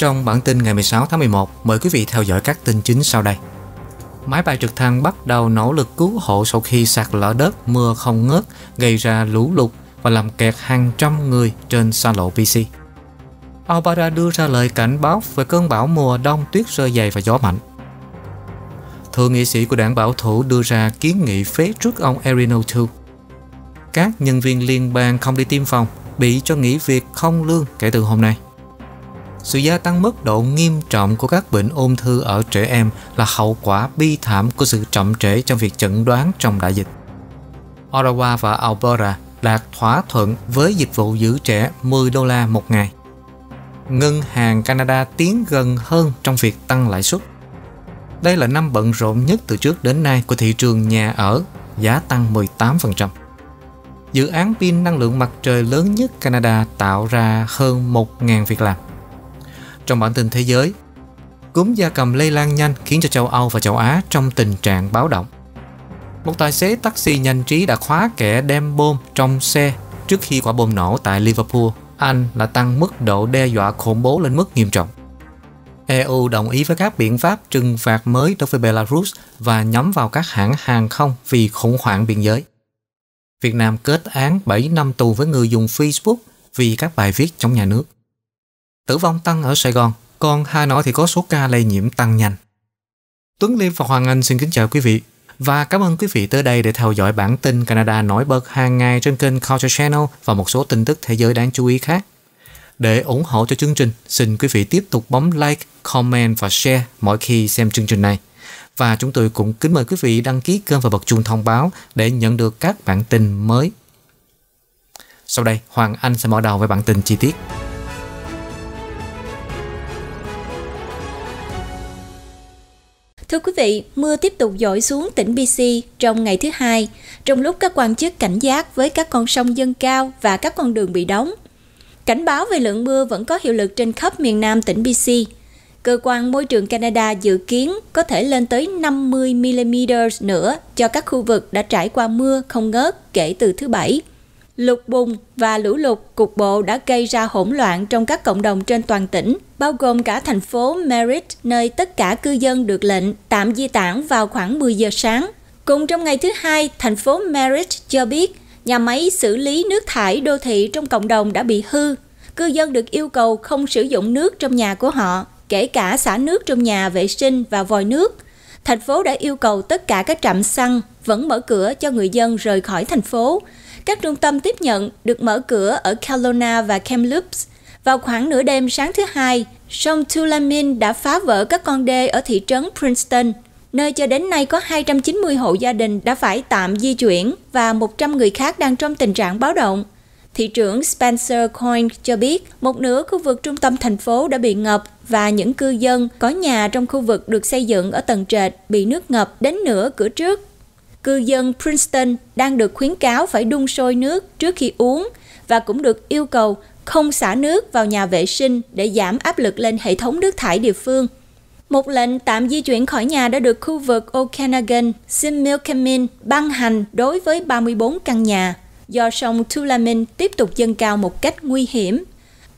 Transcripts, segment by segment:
Trong bản tin ngày 16 tháng 11, mời quý vị theo dõi các tin chính sau đây. Máy bay trực thăng bắt đầu nỗ lực cứu hộ sau khi sạt lở đất mưa không ngớt gây ra lũ lụt và làm kẹt hàng trăm người trên xa lộ BC. Alberta đưa ra lời cảnh báo về cơn bão mùa đông tuyết rơi dày và gió mạnh. Thượng nghị sĩ của đảng bảo thủ đưa ra kiến nghị phế trước ông Erin O'Toole. Các nhân viên liên bang không đi tiêm phòng bị cho nghỉ việc không lương kể từ hôm nay sự gia tăng mức độ nghiêm trọng của các bệnh ung thư ở trẻ em là hậu quả bi thảm của sự chậm trễ trong việc chẩn đoán trong đại dịch. Ottawa và Alberta đạt thỏa thuận với dịch vụ giữ trẻ 10 đô la một ngày. Ngân hàng Canada tiến gần hơn trong việc tăng lãi suất. Đây là năm bận rộn nhất từ trước đến nay của thị trường nhà ở, giá tăng 18%. Dự án pin năng lượng mặt trời lớn nhất Canada tạo ra hơn 1.000 việc làm trong bản tin thế giới. Cúm gia cầm lây lan nhanh khiến cho châu Âu và châu Á trong tình trạng báo động. Một tài xế taxi nhanh trí đã khóa kẻ đem bom trong xe trước khi quả bom nổ tại Liverpool, Anh là tăng mức độ đe dọa khủng bố lên mức nghiêm trọng. EU đồng ý với các biện pháp trừng phạt mới đối với Belarus và nhắm vào các hãng hàng không vì khủng hoảng biên giới. Việt Nam kết án 7 năm tù với người dùng Facebook vì các bài viết chống nhà nước. Tử vong tăng ở Sài Gòn, còn Hà Nội thì có số ca lây nhiễm tăng nhanh. Tuấn Liêm và Hoàng Anh xin kính chào quý vị và cảm ơn quý vị tới đây để theo dõi bản tin Canada nổi bật hàng ngày trên kênh Culture Channel và một số tin tức thế giới đáng chú ý khác. Để ủng hộ cho chương trình, xin quý vị tiếp tục bấm like, comment và share mỗi khi xem chương trình này. Và chúng tôi cũng kính mời quý vị đăng ký kênh và bật chuông thông báo để nhận được các bản tin mới. Sau đây, Hoàng Anh sẽ mở đầu với bản tin chi tiết. Thưa quý vị, mưa tiếp tục dội xuống tỉnh BC trong ngày thứ hai, trong lúc các quan chức cảnh giác với các con sông dâng cao và các con đường bị đóng. Cảnh báo về lượng mưa vẫn có hiệu lực trên khắp miền nam tỉnh BC. Cơ quan môi trường Canada dự kiến có thể lên tới 50mm nữa cho các khu vực đã trải qua mưa không ngớt kể từ thứ Bảy. Lục bùng và lũ lụt cục bộ đã gây ra hỗn loạn trong các cộng đồng trên toàn tỉnh, bao gồm cả thành phố Merritt, nơi tất cả cư dân được lệnh tạm di tản vào khoảng 10 giờ sáng. Cùng trong ngày thứ hai, thành phố Merritt cho biết nhà máy xử lý nước thải đô thị trong cộng đồng đã bị hư. Cư dân được yêu cầu không sử dụng nước trong nhà của họ, kể cả xả nước trong nhà vệ sinh và vòi nước. Thành phố đã yêu cầu tất cả các trạm xăng vẫn mở cửa cho người dân rời khỏi thành phố, các trung tâm tiếp nhận được mở cửa ở Kelowna và Kamloops. Vào khoảng nửa đêm sáng thứ hai, sông Tulamin đã phá vỡ các con đê ở thị trấn Princeton, nơi cho đến nay có 290 hộ gia đình đã phải tạm di chuyển và 100 người khác đang trong tình trạng báo động. Thị trưởng Spencer Coyne cho biết một nửa khu vực trung tâm thành phố đã bị ngập và những cư dân có nhà trong khu vực được xây dựng ở tầng trệt bị nước ngập đến nửa cửa trước cư dân Princeton đang được khuyến cáo phải đun sôi nước trước khi uống và cũng được yêu cầu không xả nước vào nhà vệ sinh để giảm áp lực lên hệ thống nước thải địa phương. Một lệnh tạm di chuyển khỏi nhà đã được khu vực Okanagan, Similkameen ban hành đối với 34 căn nhà do sông Tualamin tiếp tục dâng cao một cách nguy hiểm.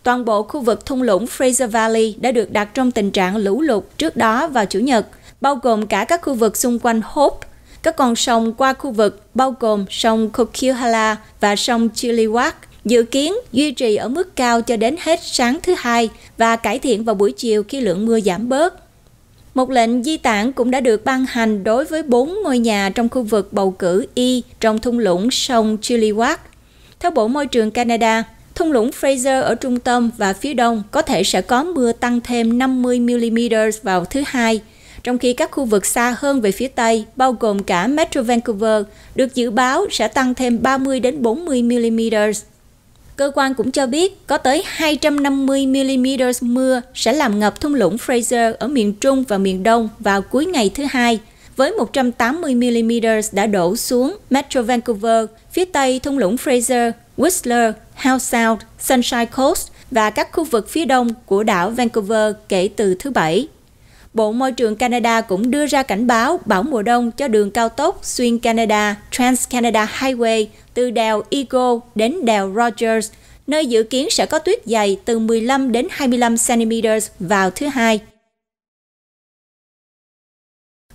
Toàn bộ khu vực thung lũng Fraser Valley đã được đặt trong tình trạng lũ lụt trước đó vào Chủ nhật, bao gồm cả các khu vực xung quanh Hope các con sông qua khu vực bao gồm sông Coquihalla và sông Chilliwack dự kiến duy trì ở mức cao cho đến hết sáng thứ hai và cải thiện vào buổi chiều khi lượng mưa giảm bớt. Một lệnh di tản cũng đã được ban hành đối với bốn ngôi nhà trong khu vực bầu cử Y trong thung lũng sông Chilliwack. Theo Bộ Môi trường Canada, thung lũng Fraser ở trung tâm và phía đông có thể sẽ có mưa tăng thêm 50mm vào thứ hai, trong khi các khu vực xa hơn về phía Tây, bao gồm cả Metro Vancouver, được dự báo sẽ tăng thêm 30 đến 40 mm. Cơ quan cũng cho biết có tới 250 mm mưa sẽ làm ngập thung lũng Fraser ở miền Trung và miền Đông vào cuối ngày thứ Hai, với 180 mm đã đổ xuống Metro Vancouver, phía Tây thung lũng Fraser, Whistler, Howe Sound, Sunshine Coast và các khu vực phía đông của đảo Vancouver kể từ thứ Bảy. Bộ Môi trường Canada cũng đưa ra cảnh báo bão mùa đông cho đường cao tốc xuyên Canada Trans-Canada Highway từ đèo Eagle đến đèo Rogers, nơi dự kiến sẽ có tuyết dày từ 15 đến 25 cm vào thứ hai.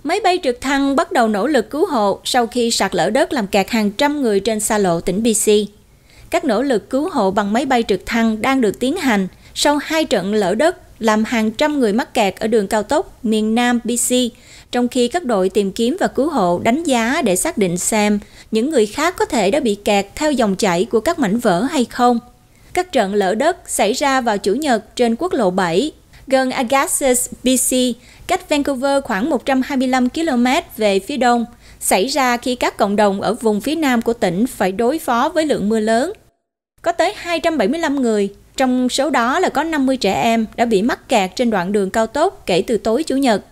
Máy bay trực thăng bắt đầu nỗ lực cứu hộ sau khi sạt lở đất làm kẹt hàng trăm người trên xa lộ tỉnh BC. Các nỗ lực cứu hộ bằng máy bay trực thăng đang được tiến hành sau hai trận lở đất làm hàng trăm người mắc kẹt ở đường cao tốc miền Nam BC, trong khi các đội tìm kiếm và cứu hộ đánh giá để xác định xem những người khác có thể đã bị kẹt theo dòng chảy của các mảnh vỡ hay không. Các trận lở đất xảy ra vào Chủ nhật trên quốc lộ 7 gần Agassiz, BC, cách Vancouver khoảng 125 km về phía đông, xảy ra khi các cộng đồng ở vùng phía nam của tỉnh phải đối phó với lượng mưa lớn. Có tới 275 người trong số đó là có 50 trẻ em đã bị mắc kẹt trên đoạn đường cao tốc kể từ tối Chủ nhật.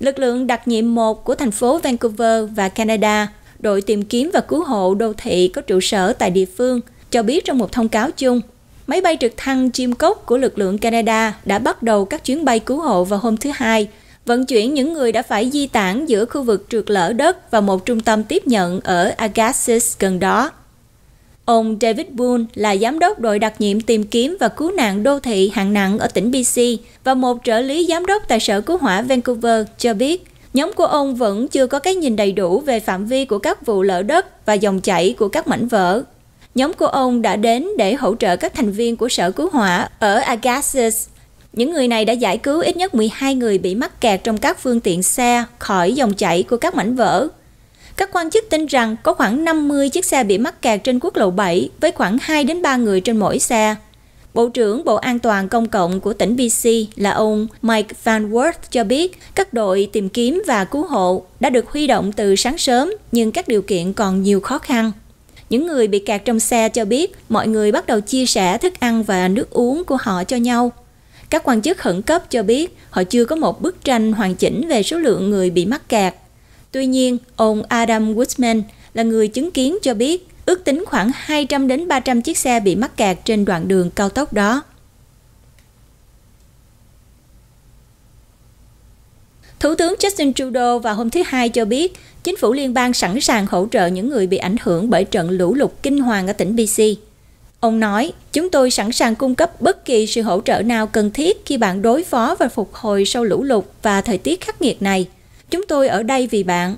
Lực lượng đặc nhiệm 1 của thành phố Vancouver và Canada, đội tìm kiếm và cứu hộ đô thị có trụ sở tại địa phương, cho biết trong một thông cáo chung, máy bay trực thăng chim cốc của lực lượng Canada đã bắt đầu các chuyến bay cứu hộ vào hôm thứ Hai, vận chuyển những người đã phải di tản giữa khu vực trượt lở đất và một trung tâm tiếp nhận ở Agassiz gần đó. Ông David Boone là giám đốc đội đặc nhiệm tìm kiếm và cứu nạn đô thị hạng nặng ở tỉnh BC và một trợ lý giám đốc tại Sở Cứu hỏa Vancouver cho biết nhóm của ông vẫn chưa có cái nhìn đầy đủ về phạm vi của các vụ lở đất và dòng chảy của các mảnh vỡ. Nhóm của ông đã đến để hỗ trợ các thành viên của Sở Cứu hỏa ở Agassiz. Những người này đã giải cứu ít nhất 12 người bị mắc kẹt trong các phương tiện xe khỏi dòng chảy của các mảnh vỡ các quan chức tin rằng có khoảng 50 chiếc xe bị mắc kẹt trên quốc lộ 7 với khoảng 2 đến 3 người trên mỗi xe. Bộ trưởng Bộ An toàn Công cộng của tỉnh BC là ông Mike Van Worth cho biết các đội tìm kiếm và cứu hộ đã được huy động từ sáng sớm nhưng các điều kiện còn nhiều khó khăn. Những người bị kẹt trong xe cho biết mọi người bắt đầu chia sẻ thức ăn và nước uống của họ cho nhau. Các quan chức khẩn cấp cho biết họ chưa có một bức tranh hoàn chỉnh về số lượng người bị mắc kẹt Tuy nhiên, ông Adam Woodman là người chứng kiến cho biết ước tính khoảng 200 đến 300 chiếc xe bị mắc kẹt trên đoạn đường cao tốc đó. Thủ tướng Justin Trudeau vào hôm thứ Hai cho biết, chính phủ liên bang sẵn sàng hỗ trợ những người bị ảnh hưởng bởi trận lũ lụt kinh hoàng ở tỉnh BC. Ông nói, chúng tôi sẵn sàng cung cấp bất kỳ sự hỗ trợ nào cần thiết khi bạn đối phó và phục hồi sau lũ lụt và thời tiết khắc nghiệt này – Chúng tôi ở đây vì bạn.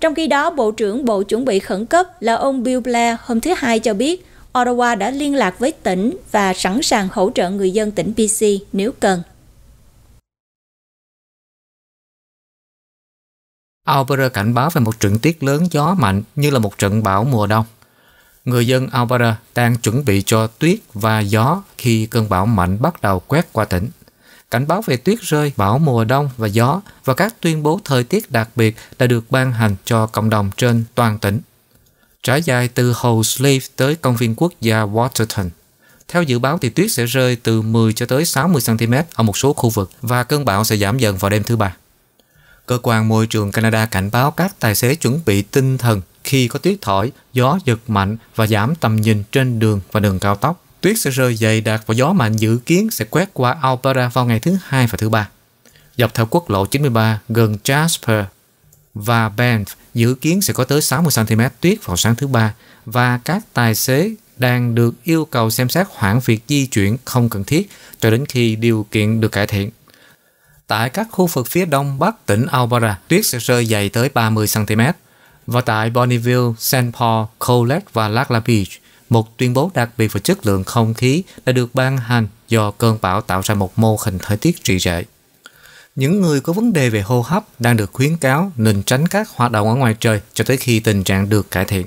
Trong khi đó, Bộ trưởng Bộ Chuẩn bị Khẩn cấp là ông Bill Blair hôm thứ Hai cho biết Ottawa đã liên lạc với tỉnh và sẵn sàng hỗ trợ người dân tỉnh BC nếu cần. Alberta cảnh báo về một trận tiết lớn gió mạnh như là một trận bão mùa đông. Người dân Alberta đang chuẩn bị cho tuyết và gió khi cơn bão mạnh bắt đầu quét qua tỉnh cảnh báo về tuyết rơi, bão mùa đông và gió và các tuyên bố thời tiết đặc biệt đã được ban hành cho cộng đồng trên toàn tỉnh. Trải dài từ Hồ Slave tới công viên quốc gia Waterton. Theo dự báo thì tuyết sẽ rơi từ 10 cho tới 60 cm ở một số khu vực và cơn bão sẽ giảm dần vào đêm thứ ba. Cơ quan môi trường Canada cảnh báo các tài xế chuẩn bị tinh thần khi có tuyết thổi, gió giật mạnh và giảm tầm nhìn trên đường và đường cao tốc. Tuyết sẽ rơi dày đặc và gió mạnh dự kiến sẽ quét qua Alberta vào ngày thứ hai và thứ ba. Dọc theo quốc lộ 93 gần Jasper và Banff dự kiến sẽ có tới 60cm tuyết vào sáng thứ ba và các tài xế đang được yêu cầu xem xét hoãn việc di chuyển không cần thiết cho đến khi điều kiện được cải thiện. Tại các khu vực phía đông bắc tỉnh Alberta, tuyết sẽ rơi dày tới 30cm. Và tại Bonneville, St. Paul, Colette và Lac La Beach, một tuyên bố đặc biệt về chất lượng không khí đã được ban hành do cơn bão tạo ra một mô hình thời tiết trì trệ. Những người có vấn đề về hô hấp đang được khuyến cáo nên tránh các hoạt động ở ngoài trời cho tới khi tình trạng được cải thiện.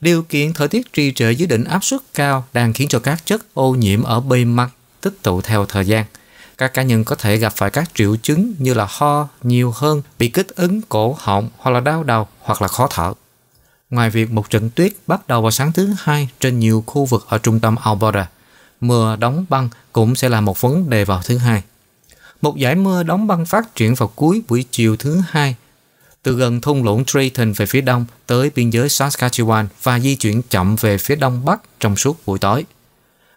Điều kiện thời tiết trì trệ dưới đỉnh áp suất cao đang khiến cho các chất ô nhiễm ở bề mặt tích tụ theo thời gian. Các cá nhân có thể gặp phải các triệu chứng như là ho nhiều hơn, bị kích ứng cổ họng hoặc là đau đầu hoặc là khó thở. Ngoài việc một trận tuyết bắt đầu vào sáng thứ hai trên nhiều khu vực ở trung tâm Alberta, mưa đóng băng cũng sẽ là một vấn đề vào thứ hai. Một giải mưa đóng băng phát triển vào cuối buổi chiều thứ hai từ gần thung lũng Triton về phía đông tới biên giới Saskatchewan và di chuyển chậm về phía đông bắc trong suốt buổi tối.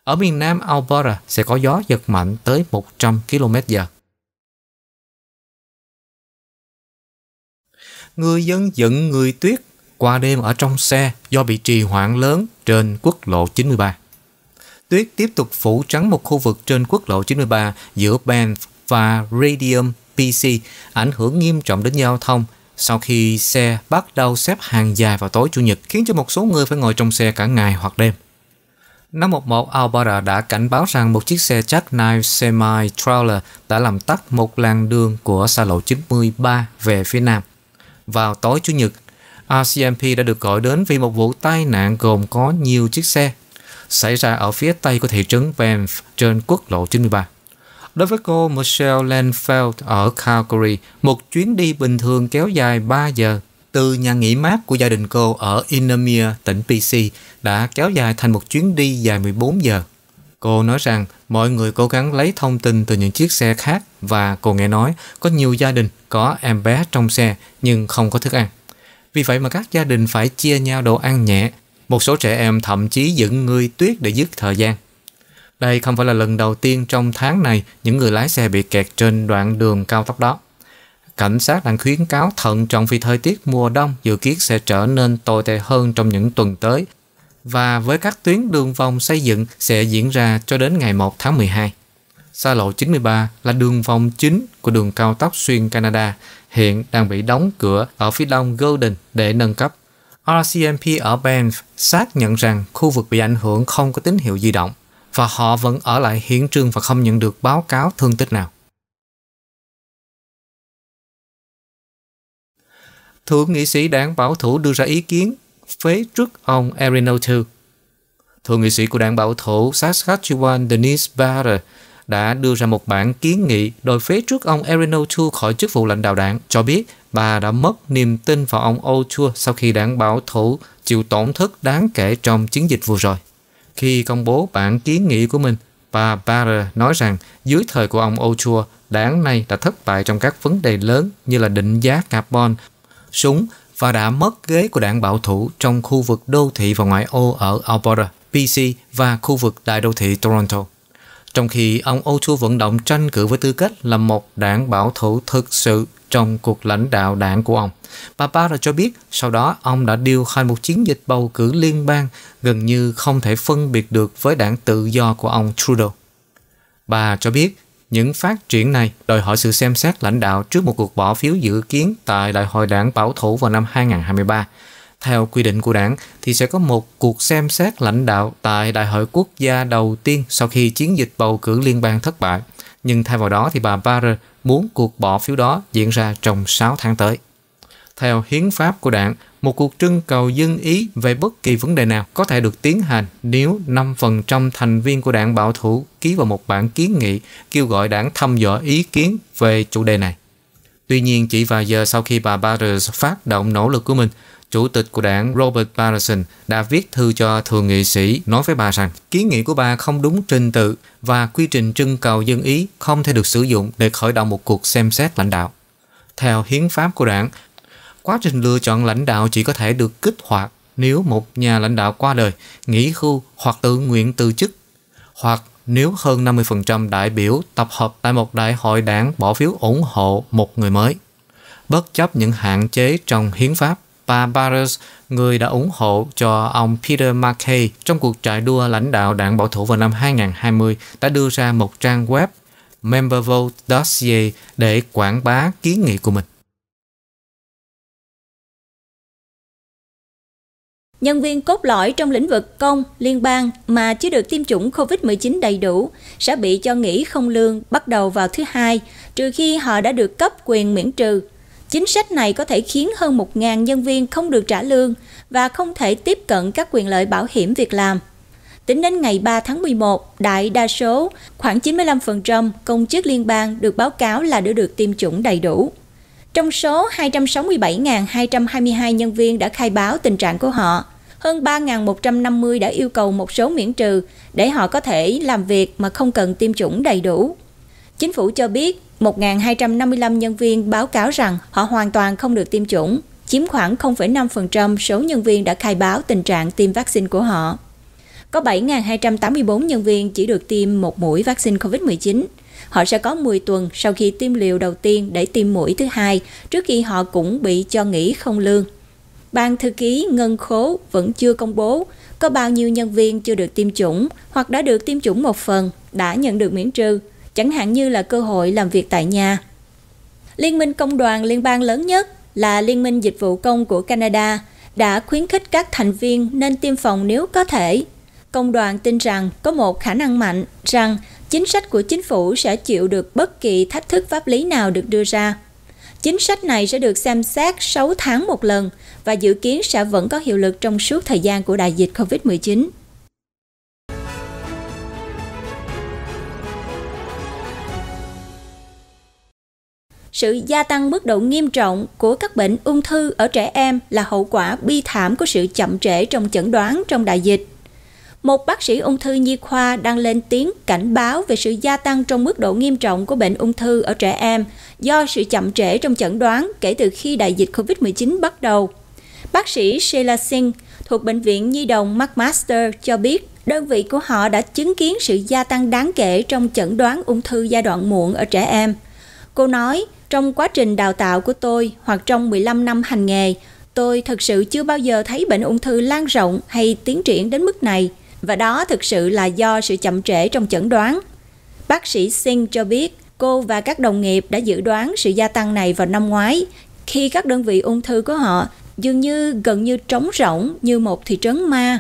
Ở miền nam Alberta sẽ có gió giật mạnh tới 100 km/h. Người dân giận người tuyết qua đêm ở trong xe do bị trì hoãn lớn trên quốc lộ 93. Tuyết tiếp tục phủ trắng một khu vực trên quốc lộ 93 giữa Banff và Radium PC ảnh hưởng nghiêm trọng đến giao thông sau khi xe bắt đầu xếp hàng dài vào tối Chủ nhật khiến cho một số người phải ngồi trong xe cả ngày hoặc đêm. Năm 11, Alberta đã cảnh báo rằng một chiếc xe Jack Knife semi-trailer đã làm tắt một làn đường của xa lộ 93 về phía nam. Vào tối Chủ nhật, RCMP đã được gọi đến vì một vụ tai nạn gồm có nhiều chiếc xe xảy ra ở phía tây của thị trấn Banff trên quốc lộ 93. Đối với cô Michelle Lenfeld ở Calgary, một chuyến đi bình thường kéo dài 3 giờ từ nhà nghỉ mát của gia đình cô ở Inamia, tỉnh BC đã kéo dài thành một chuyến đi dài 14 giờ. Cô nói rằng mọi người cố gắng lấy thông tin từ những chiếc xe khác và cô nghe nói có nhiều gia đình có em bé trong xe nhưng không có thức ăn. Vì vậy mà các gia đình phải chia nhau đồ ăn nhẹ, một số trẻ em thậm chí dựng người tuyết để dứt thời gian. Đây không phải là lần đầu tiên trong tháng này những người lái xe bị kẹt trên đoạn đường cao tốc đó. Cảnh sát đang khuyến cáo thận trọng vì thời tiết mùa đông dự kiến sẽ trở nên tồi tệ hơn trong những tuần tới và với các tuyến đường vòng xây dựng sẽ diễn ra cho đến ngày 1 tháng 12 xa lộ 93 là đường vòng chính của đường cao tốc xuyên Canada, hiện đang bị đóng cửa ở phía đông Golden để nâng cấp. RCMP ở Banff xác nhận rằng khu vực bị ảnh hưởng không có tín hiệu di động và họ vẫn ở lại hiện trường và không nhận được báo cáo thương tích nào. Thượng nghị sĩ đảng bảo thủ đưa ra ý kiến phế trước ông Erin O'Toole. Thượng nghị sĩ của đảng bảo thủ Saskatchewan Denise Barr đã đưa ra một bản kiến nghị đòi phế trước ông Erin O'Toole khỏi chức vụ lãnh đạo đảng, cho biết bà đã mất niềm tin vào ông O'Toole sau khi đảng bảo thủ chịu tổn thất đáng kể trong chiến dịch vừa rồi. Khi công bố bản kiến nghị của mình, bà Barr nói rằng dưới thời của ông O'Toole, đảng này đã thất bại trong các vấn đề lớn như là định giá carbon, súng và đã mất ghế của đảng bảo thủ trong khu vực đô thị và ngoại ô ở Alberta, BC và khu vực đại đô thị Toronto trong khi ông O'Toole vận động tranh cử với tư cách là một đảng bảo thủ thực sự trong cuộc lãnh đạo đảng của ông. Bà Barra cho biết sau đó ông đã điều hành một chiến dịch bầu cử liên bang gần như không thể phân biệt được với đảng tự do của ông Trudeau. Bà cho biết những phát triển này đòi hỏi sự xem xét lãnh đạo trước một cuộc bỏ phiếu dự kiến tại Đại hội đảng Bảo thủ vào năm 2023 theo quy định của đảng thì sẽ có một cuộc xem xét lãnh đạo tại Đại hội quốc gia đầu tiên sau khi chiến dịch bầu cử liên bang thất bại. Nhưng thay vào đó thì bà Barre muốn cuộc bỏ phiếu đó diễn ra trong 6 tháng tới. Theo hiến pháp của đảng, một cuộc trưng cầu dân ý về bất kỳ vấn đề nào có thể được tiến hành nếu 5% thành viên của đảng bảo thủ ký vào một bản kiến nghị kêu gọi đảng thăm dò ý kiến về chủ đề này. Tuy nhiên, chỉ vài giờ sau khi bà Barres phát động nỗ lực của mình, Chủ tịch của đảng Robert Patterson đã viết thư cho thượng nghị sĩ nói với bà rằng kiến nghị của bà không đúng trình tự và quy trình trưng cầu dân ý không thể được sử dụng để khởi động một cuộc xem xét lãnh đạo. Theo hiến pháp của đảng, quá trình lựa chọn lãnh đạo chỉ có thể được kích hoạt nếu một nhà lãnh đạo qua đời, nghỉ hưu hoặc tự nguyện từ chức, hoặc nếu hơn 50% đại biểu tập hợp tại một đại hội đảng bỏ phiếu ủng hộ một người mới. Bất chấp những hạn chế trong hiến pháp, Barbaros, người đã ủng hộ cho ông Peter Mackay trong cuộc chạy đua lãnh đạo đảng bảo thủ vào năm 2020, đã đưa ra một trang web membervote dossier để quảng bá kiến nghị của mình. nhân viên cốt lõi trong lĩnh vực công, liên bang mà chưa được tiêm chủng COVID-19 đầy đủ sẽ bị cho nghỉ không lương bắt đầu vào thứ hai, trừ khi họ đã được cấp quyền miễn trừ Chính sách này có thể khiến hơn 1.000 nhân viên không được trả lương và không thể tiếp cận các quyền lợi bảo hiểm việc làm. Tính đến ngày 3 tháng 11, đại đa số, khoảng 95% công chức liên bang được báo cáo là đã được tiêm chủng đầy đủ. Trong số 267.222 nhân viên đã khai báo tình trạng của họ, hơn 3.150 đã yêu cầu một số miễn trừ để họ có thể làm việc mà không cần tiêm chủng đầy đủ. Chính phủ cho biết 1.255 nhân viên báo cáo rằng họ hoàn toàn không được tiêm chủng, chiếm khoảng 0,5% số nhân viên đã khai báo tình trạng tiêm vaccine của họ. Có 7.284 nhân viên chỉ được tiêm một mũi vaccine COVID-19. Họ sẽ có 10 tuần sau khi tiêm liều đầu tiên để tiêm mũi thứ hai, trước khi họ cũng bị cho nghỉ không lương. Ban thư ký Ngân Khố vẫn chưa công bố có bao nhiêu nhân viên chưa được tiêm chủng hoặc đã được tiêm chủng một phần đã nhận được miễn trừ chẳng hạn như là cơ hội làm việc tại nhà. Liên minh công đoàn liên bang lớn nhất là Liên minh Dịch vụ Công của Canada đã khuyến khích các thành viên nên tiêm phòng nếu có thể. Công đoàn tin rằng có một khả năng mạnh rằng chính sách của chính phủ sẽ chịu được bất kỳ thách thức pháp lý nào được đưa ra. Chính sách này sẽ được xem xét 6 tháng một lần và dự kiến sẽ vẫn có hiệu lực trong suốt thời gian của đại dịch COVID-19. sự gia tăng mức độ nghiêm trọng của các bệnh ung thư ở trẻ em là hậu quả bi thảm của sự chậm trễ trong chẩn đoán trong đại dịch. Một bác sĩ ung thư nhi khoa đang lên tiếng cảnh báo về sự gia tăng trong mức độ nghiêm trọng của bệnh ung thư ở trẻ em do sự chậm trễ trong chẩn đoán kể từ khi đại dịch COVID-19 bắt đầu. Bác sĩ Sheila Singh thuộc Bệnh viện Nhi đồng McMaster cho biết đơn vị của họ đã chứng kiến sự gia tăng đáng kể trong chẩn đoán ung thư giai đoạn muộn ở trẻ em. Cô nói, trong quá trình đào tạo của tôi hoặc trong 15 năm hành nghề, tôi thực sự chưa bao giờ thấy bệnh ung thư lan rộng hay tiến triển đến mức này và đó thực sự là do sự chậm trễ trong chẩn đoán. Bác sĩ Singh cho biết cô và các đồng nghiệp đã dự đoán sự gia tăng này vào năm ngoái khi các đơn vị ung thư của họ dường như gần như trống rỗng như một thị trấn ma.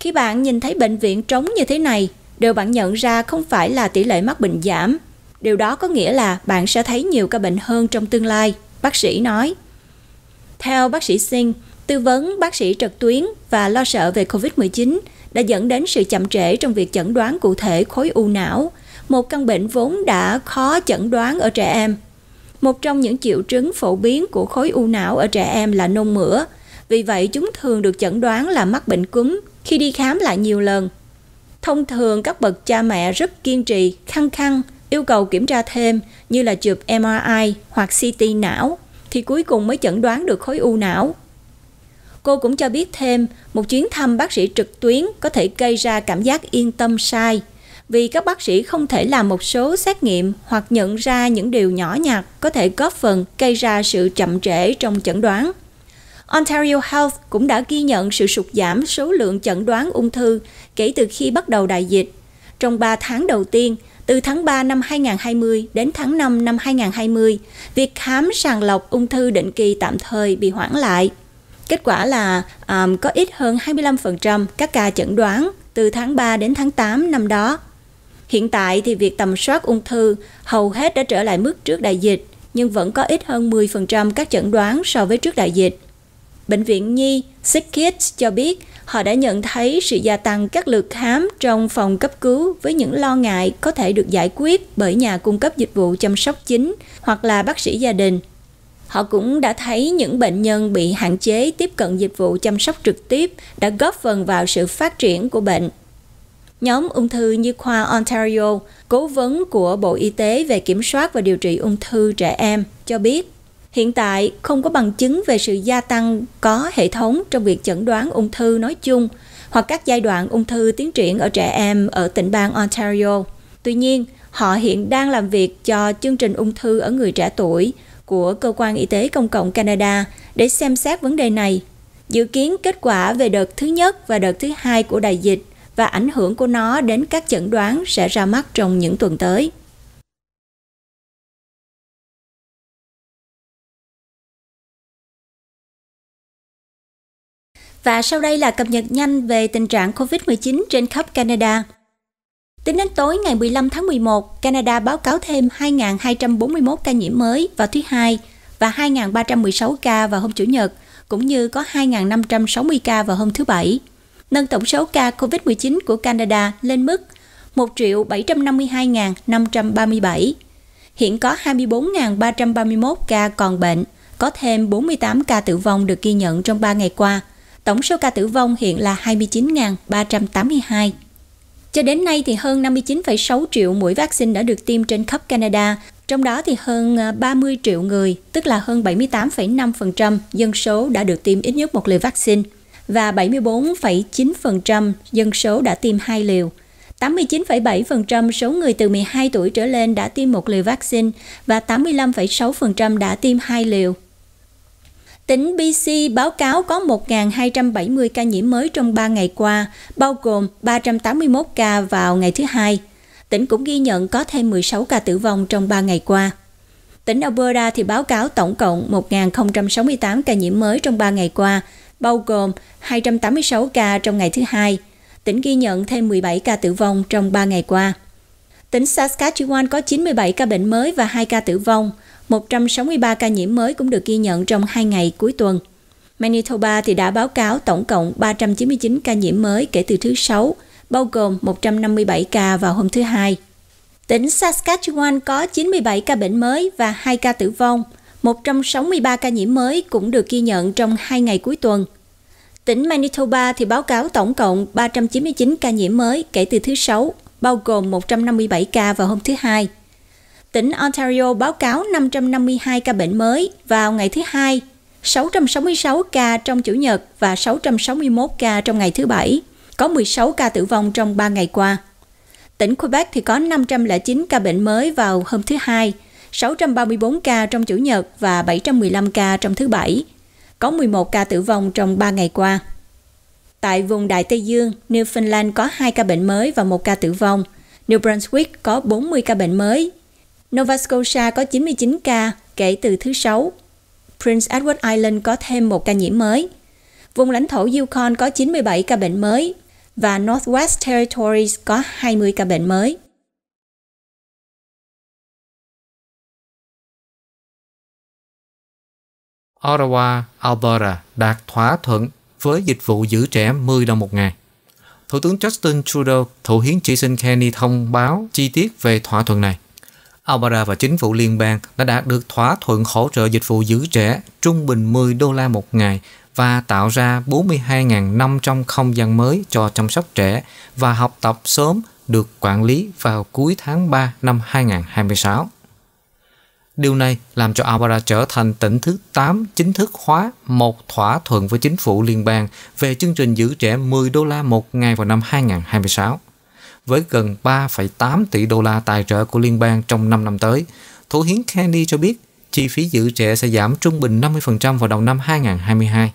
Khi bạn nhìn thấy bệnh viện trống như thế này, đều bạn nhận ra không phải là tỷ lệ mắc bệnh giảm Điều đó có nghĩa là bạn sẽ thấy nhiều ca bệnh hơn trong tương lai, bác sĩ nói. Theo bác sĩ Singh, tư vấn bác sĩ trực tuyến và lo sợ về COVID-19 đã dẫn đến sự chậm trễ trong việc chẩn đoán cụ thể khối u não, một căn bệnh vốn đã khó chẩn đoán ở trẻ em. Một trong những triệu chứng phổ biến của khối u não ở trẻ em là nôn mửa, vì vậy chúng thường được chẩn đoán là mắc bệnh cúm khi đi khám lại nhiều lần. Thông thường các bậc cha mẹ rất kiên trì, khăng khăng yêu cầu kiểm tra thêm như là chụp MRI hoặc CT não thì cuối cùng mới chẩn đoán được khối u não. Cô cũng cho biết thêm, một chuyến thăm bác sĩ trực tuyến có thể gây ra cảm giác yên tâm sai vì các bác sĩ không thể làm một số xét nghiệm hoặc nhận ra những điều nhỏ nhặt có thể góp phần gây ra sự chậm trễ trong chẩn đoán. Ontario Health cũng đã ghi nhận sự sụt giảm số lượng chẩn đoán ung thư kể từ khi bắt đầu đại dịch. Trong 3 tháng đầu tiên, từ tháng 3 năm 2020 đến tháng 5 năm 2020, việc khám sàng lọc ung thư định kỳ tạm thời bị hoãn lại. Kết quả là um, có ít hơn 25% các ca chẩn đoán từ tháng 3 đến tháng 8 năm đó. Hiện tại thì việc tầm soát ung thư hầu hết đã trở lại mức trước đại dịch, nhưng vẫn có ít hơn 10% các chẩn đoán so với trước đại dịch. Bệnh viện Nhi, SickKids cho biết họ đã nhận thấy sự gia tăng các lượt khám trong phòng cấp cứu với những lo ngại có thể được giải quyết bởi nhà cung cấp dịch vụ chăm sóc chính hoặc là bác sĩ gia đình. Họ cũng đã thấy những bệnh nhân bị hạn chế tiếp cận dịch vụ chăm sóc trực tiếp đã góp phần vào sự phát triển của bệnh. Nhóm ung thư như khoa Ontario, cố vấn của Bộ Y tế về kiểm soát và điều trị ung thư trẻ em, cho biết Hiện tại không có bằng chứng về sự gia tăng có hệ thống trong việc chẩn đoán ung thư nói chung hoặc các giai đoạn ung thư tiến triển ở trẻ em ở tỉnh bang Ontario. Tuy nhiên, họ hiện đang làm việc cho chương trình ung thư ở người trẻ tuổi của Cơ quan Y tế Công cộng Canada để xem xét vấn đề này. Dự kiến kết quả về đợt thứ nhất và đợt thứ hai của đại dịch và ảnh hưởng của nó đến các chẩn đoán sẽ ra mắt trong những tuần tới. Và sau đây là cập nhật nhanh về tình trạng COVID-19 trên khắp Canada. Tính đến tối ngày 15 tháng 11, Canada báo cáo thêm 2.241 ca nhiễm mới vào thứ hai và 2.316 ca vào hôm Chủ nhật, cũng như có 2.560 ca vào hôm thứ Bảy. Nâng tổng số ca COVID-19 của Canada lên mức 1.752.537. Hiện có 24.331 ca còn bệnh, có thêm 48 ca tử vong được ghi nhận trong 3 ngày qua – tổng số ca tử vong hiện là 29.382. Cho đến nay thì hơn 59,6 triệu mũi vaccine đã được tiêm trên khắp Canada, trong đó thì hơn 30 à, triệu người, tức là hơn 78,5% dân số đã được tiêm ít nhất một liều vaccine và 74,9% dân số đã tiêm hai liều. 89,7% số người từ 12 tuổi trở lên đã tiêm một liều vaccine và 85,6% đã tiêm hai liều. Tỉnh BC báo cáo có 1.270 ca nhiễm mới trong 3 ngày qua, bao gồm 381 ca vào ngày thứ hai. Tỉnh cũng ghi nhận có thêm 16 ca tử vong trong 3 ngày qua. Tỉnh Alberta thì báo cáo tổng cộng 1.068 ca nhiễm mới trong 3 ngày qua, bao gồm 286 ca trong ngày thứ hai. Tỉnh ghi nhận thêm 17 ca tử vong trong 3 ngày qua. Tỉnh Saskatchewan có 97 ca bệnh mới và 2 ca tử vong – 163 ca nhiễm mới cũng được ghi nhận trong 2 ngày cuối tuần. Manitoba thì đã báo cáo tổng cộng 399 ca nhiễm mới kể từ thứ Sáu, bao gồm 157 ca vào hôm thứ Hai. Tỉnh Saskatchewan có 97 ca bệnh mới và 2 ca tử vong. 163 ca nhiễm mới cũng được ghi nhận trong 2 ngày cuối tuần. Tỉnh Manitoba thì báo cáo tổng cộng 399 ca nhiễm mới kể từ thứ Sáu, bao gồm 157 ca vào hôm thứ Hai tỉnh Ontario báo cáo 552 ca bệnh mới vào ngày thứ Hai, 666 ca trong Chủ nhật và 661 ca trong ngày thứ Bảy. Có 16 ca tử vong trong 3 ngày qua. Tỉnh Quebec thì có 509 ca bệnh mới vào hôm thứ Hai, 634 ca trong Chủ nhật và 715 ca trong thứ Bảy. Có 11 ca tử vong trong 3 ngày qua. Tại vùng Đại Tây Dương, Newfoundland có 2 ca bệnh mới và 1 ca tử vong. New Brunswick có 40 ca bệnh mới Nova Scotia có 99 ca kể từ thứ Sáu. Prince Edward Island có thêm một ca nhiễm mới. Vùng lãnh thổ Yukon có 97 ca bệnh mới và Northwest Territories có 20 ca bệnh mới. Ottawa, Alberta đạt thỏa thuận với dịch vụ giữ trẻ 10 đồng một ngày. Thủ tướng Justin Trudeau thủ hiến Jason Kenney thông báo chi tiết về thỏa thuận này. Alberta và chính phủ liên bang đã đạt được thỏa thuận hỗ trợ dịch vụ giữ trẻ trung bình 10 đô la một ngày và tạo ra 42.500 không gian mới cho chăm sóc trẻ và học tập sớm được quản lý vào cuối tháng 3 năm 2026. Điều này làm cho Alberta trở thành tỉnh thứ 8 chính thức hóa một thỏa thuận với chính phủ liên bang về chương trình giữ trẻ 10 đô la một ngày vào năm 2026 với gần 3,8 tỷ đô la tài trợ của liên bang trong 5 năm tới. Thủ hiến Kenny cho biết chi phí giữ trẻ sẽ giảm trung bình 50% vào đầu năm 2022.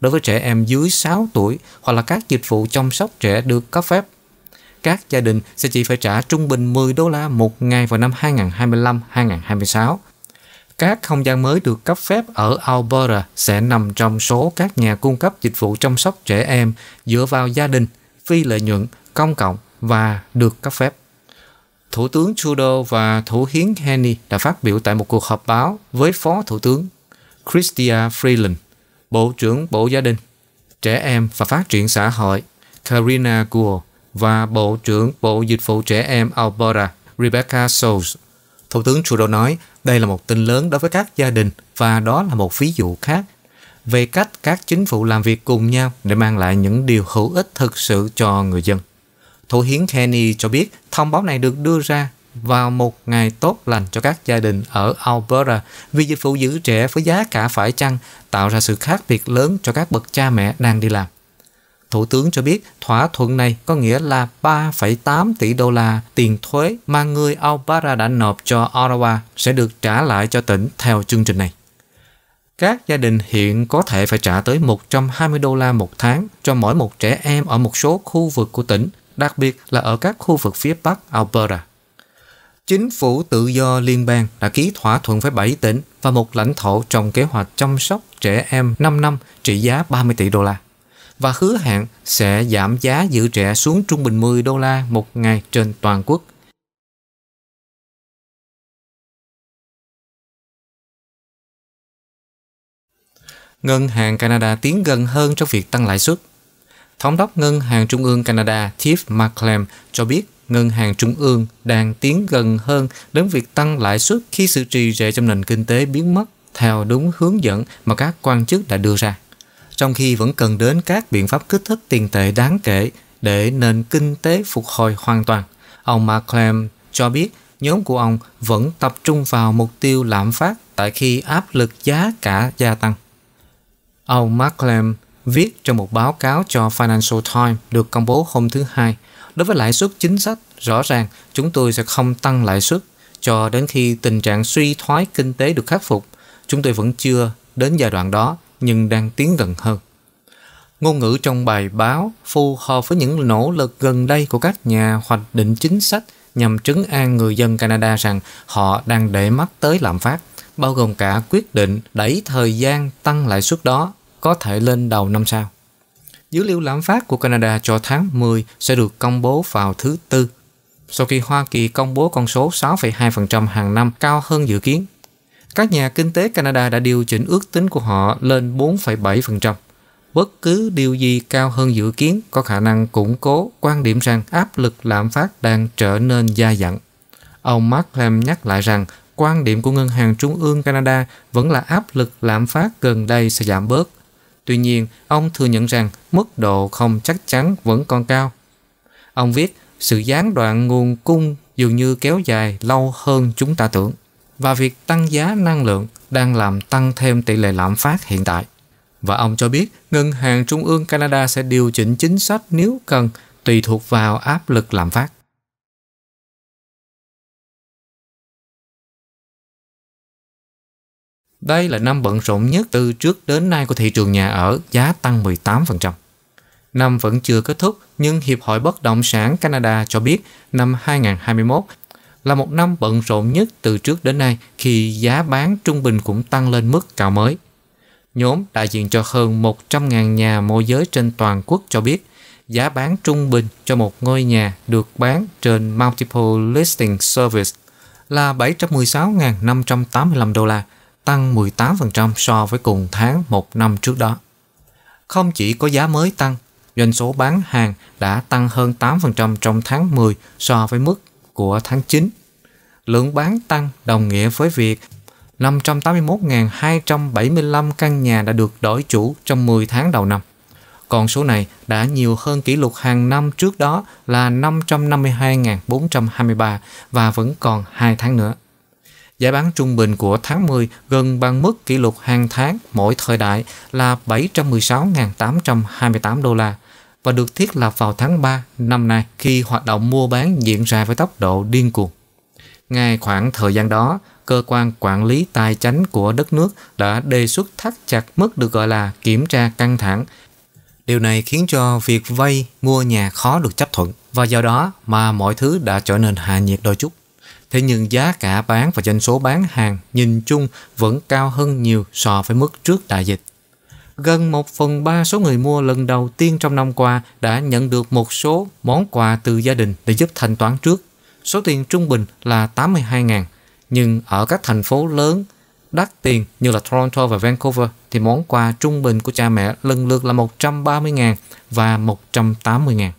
Đối với trẻ em dưới 6 tuổi hoặc là các dịch vụ chăm sóc trẻ được cấp phép, các gia đình sẽ chỉ phải trả trung bình 10 đô la một ngày vào năm 2025-2026 các không gian mới được cấp phép ở Alberta sẽ nằm trong số các nhà cung cấp dịch vụ chăm sóc trẻ em dựa vào gia đình, phi lợi nhuận, công cộng và được cấp phép. Thủ tướng Trudeau và Thủ hiến Henny đã phát biểu tại một cuộc họp báo với Phó Thủ tướng Christia Freeland, Bộ trưởng Bộ Gia đình, Trẻ em và Phát triển xã hội Karina Gould và Bộ trưởng Bộ Dịch vụ Trẻ em Alberta Rebecca Souls. Thủ tướng Trudeau nói đây là một tin lớn đối với các gia đình và đó là một ví dụ khác về cách các chính phủ làm việc cùng nhau để mang lại những điều hữu ích thực sự cho người dân. Thủ hiến Kenny cho biết thông báo này được đưa ra vào một ngày tốt lành cho các gia đình ở Alberta vì dịch vụ giữ trẻ với giá cả phải chăng tạo ra sự khác biệt lớn cho các bậc cha mẹ đang đi làm. Thủ tướng cho biết thỏa thuận này có nghĩa là 3,8 tỷ đô la tiền thuế mà người Alberta đã nộp cho Ottawa sẽ được trả lại cho tỉnh theo chương trình này. Các gia đình hiện có thể phải trả tới 120 đô la một tháng cho mỗi một trẻ em ở một số khu vực của tỉnh đặc biệt là ở các khu vực phía Bắc Alberta. Chính phủ tự do liên bang đã ký thỏa thuận với 7 tỉnh và một lãnh thổ trong kế hoạch chăm sóc trẻ em 5 năm trị giá 30 tỷ đô la và hứa hẹn sẽ giảm giá giữ trẻ xuống trung bình 10 đô la một ngày trên toàn quốc. Ngân hàng Canada tiến gần hơn trong việc tăng lãi suất Thống đốc Ngân hàng Trung ương Canada Tiff McClellan cho biết Ngân hàng Trung ương đang tiến gần hơn đến việc tăng lãi suất khi sự trì trệ trong nền kinh tế biến mất theo đúng hướng dẫn mà các quan chức đã đưa ra. Trong khi vẫn cần đến các biện pháp kích thích tiền tệ đáng kể để nền kinh tế phục hồi hoàn toàn, ông McClellan cho biết nhóm của ông vẫn tập trung vào mục tiêu lạm phát tại khi áp lực giá cả gia tăng. Ông McClellan viết trong một báo cáo cho Financial Times được công bố hôm thứ Hai. Đối với lãi suất chính sách, rõ ràng chúng tôi sẽ không tăng lãi suất cho đến khi tình trạng suy thoái kinh tế được khắc phục. Chúng tôi vẫn chưa đến giai đoạn đó nhưng đang tiến gần hơn. Ngôn ngữ trong bài báo phù hợp với những nỗ lực gần đây của các nhà hoạch định chính sách nhằm trấn an người dân Canada rằng họ đang để mắt tới lạm phát, bao gồm cả quyết định đẩy thời gian tăng lãi suất đó có thể lên đầu năm sau. Dữ liệu lạm phát của Canada cho tháng 10 sẽ được công bố vào thứ Tư, sau khi Hoa Kỳ công bố con số 6,2% hàng năm cao hơn dự kiến. Các nhà kinh tế Canada đã điều chỉnh ước tính của họ lên 4,7%. Bất cứ điều gì cao hơn dự kiến có khả năng củng cố quan điểm rằng áp lực lạm phát đang trở nên gia dẳng. Ông Mark Lem nhắc lại rằng quan điểm của Ngân hàng Trung ương Canada vẫn là áp lực lạm phát gần đây sẽ giảm bớt Tuy nhiên, ông thừa nhận rằng mức độ không chắc chắn vẫn còn cao. Ông viết, sự gián đoạn nguồn cung dường như kéo dài lâu hơn chúng ta tưởng và việc tăng giá năng lượng đang làm tăng thêm tỷ lệ lạm phát hiện tại. Và ông cho biết Ngân hàng Trung ương Canada sẽ điều chỉnh chính sách nếu cần tùy thuộc vào áp lực lạm phát. Đây là năm bận rộn nhất từ trước đến nay của thị trường nhà ở, giá tăng 18%. Năm vẫn chưa kết thúc, nhưng Hiệp hội Bất động sản Canada cho biết năm 2021 là một năm bận rộn nhất từ trước đến nay khi giá bán trung bình cũng tăng lên mức cao mới. Nhóm đại diện cho hơn 100.000 nhà môi giới trên toàn quốc cho biết giá bán trung bình cho một ngôi nhà được bán trên Multiple Listing Service là 716.585 đô la, tăng 18% so với cùng tháng một năm trước đó. Không chỉ có giá mới tăng, doanh số bán hàng đã tăng hơn 8% trong tháng 10 so với mức của tháng 9. Lượng bán tăng đồng nghĩa với việc 581.275 căn nhà đã được đổi chủ trong 10 tháng đầu năm. Còn số này đã nhiều hơn kỷ lục hàng năm trước đó là 552.423 và vẫn còn 2 tháng nữa. Giá bán trung bình của tháng 10 gần bằng mức kỷ lục hàng tháng mỗi thời đại là 716.828 đô la và được thiết lập vào tháng 3 năm nay khi hoạt động mua bán diễn ra với tốc độ điên cuồng. Ngay khoảng thời gian đó, cơ quan quản lý tài chính của đất nước đã đề xuất thắt chặt mức được gọi là kiểm tra căng thẳng. Điều này khiến cho việc vay mua nhà khó được chấp thuận và do đó mà mọi thứ đã trở nên hạ nhiệt đôi chút. Thế nhưng giá cả bán và doanh số bán hàng nhìn chung vẫn cao hơn nhiều so với mức trước đại dịch. Gần 1 phần 3 số người mua lần đầu tiên trong năm qua đã nhận được một số món quà từ gia đình để giúp thanh toán trước. Số tiền trung bình là 82.000, nhưng ở các thành phố lớn đắt tiền như là Toronto và Vancouver thì món quà trung bình của cha mẹ lần lượt là 130.000 và 180.000.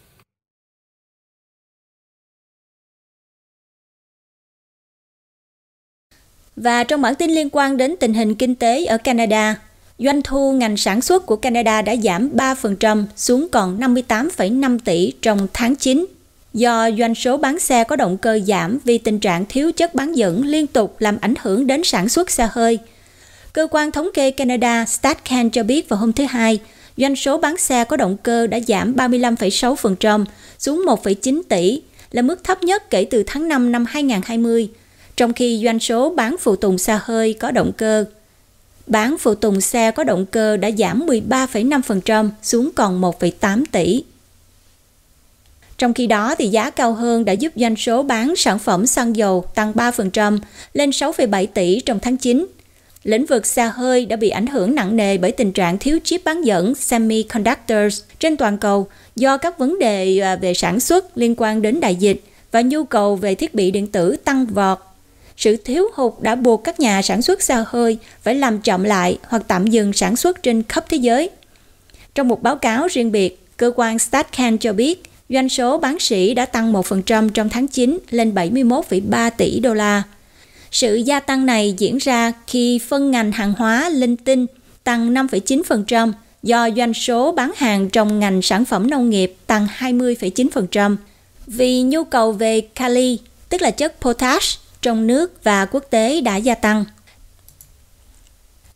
Và trong bản tin liên quan đến tình hình kinh tế ở Canada, doanh thu ngành sản xuất của Canada đã giảm 3% xuống còn 58,5 tỷ trong tháng 9 do doanh số bán xe có động cơ giảm vì tình trạng thiếu chất bán dẫn liên tục làm ảnh hưởng đến sản xuất xe hơi. Cơ quan thống kê Canada StatCan cho biết vào hôm thứ Hai, doanh số bán xe có động cơ đã giảm 35,6% xuống 1,9 tỷ, là mức thấp nhất kể từ tháng 5 năm 2020 trong khi doanh số bán phụ tùng xe hơi có động cơ. Bán phụ tùng xe có động cơ đã giảm 13,5% xuống còn 1,8 tỷ. Trong khi đó, thì giá cao hơn đã giúp doanh số bán sản phẩm xăng dầu tăng 3% lên 6,7 tỷ trong tháng 9. Lĩnh vực xe hơi đã bị ảnh hưởng nặng nề bởi tình trạng thiếu chip bán dẫn semiconductors trên toàn cầu do các vấn đề à, về sản xuất liên quan đến đại dịch và nhu cầu về thiết bị điện tử tăng vọt sự thiếu hụt đã buộc các nhà sản xuất xa hơi phải làm chậm lại hoặc tạm dừng sản xuất trên khắp thế giới. Trong một báo cáo riêng biệt, cơ quan StatCan cho biết doanh số bán sỉ đã tăng 1% trong tháng 9 lên 71,3 tỷ đô la. Sự gia tăng này diễn ra khi phân ngành hàng hóa linh tinh tăng 5,9% do doanh số bán hàng trong ngành sản phẩm nông nghiệp tăng 20,9% vì nhu cầu về kali, tức là chất potash, trong nước và quốc tế đã gia tăng.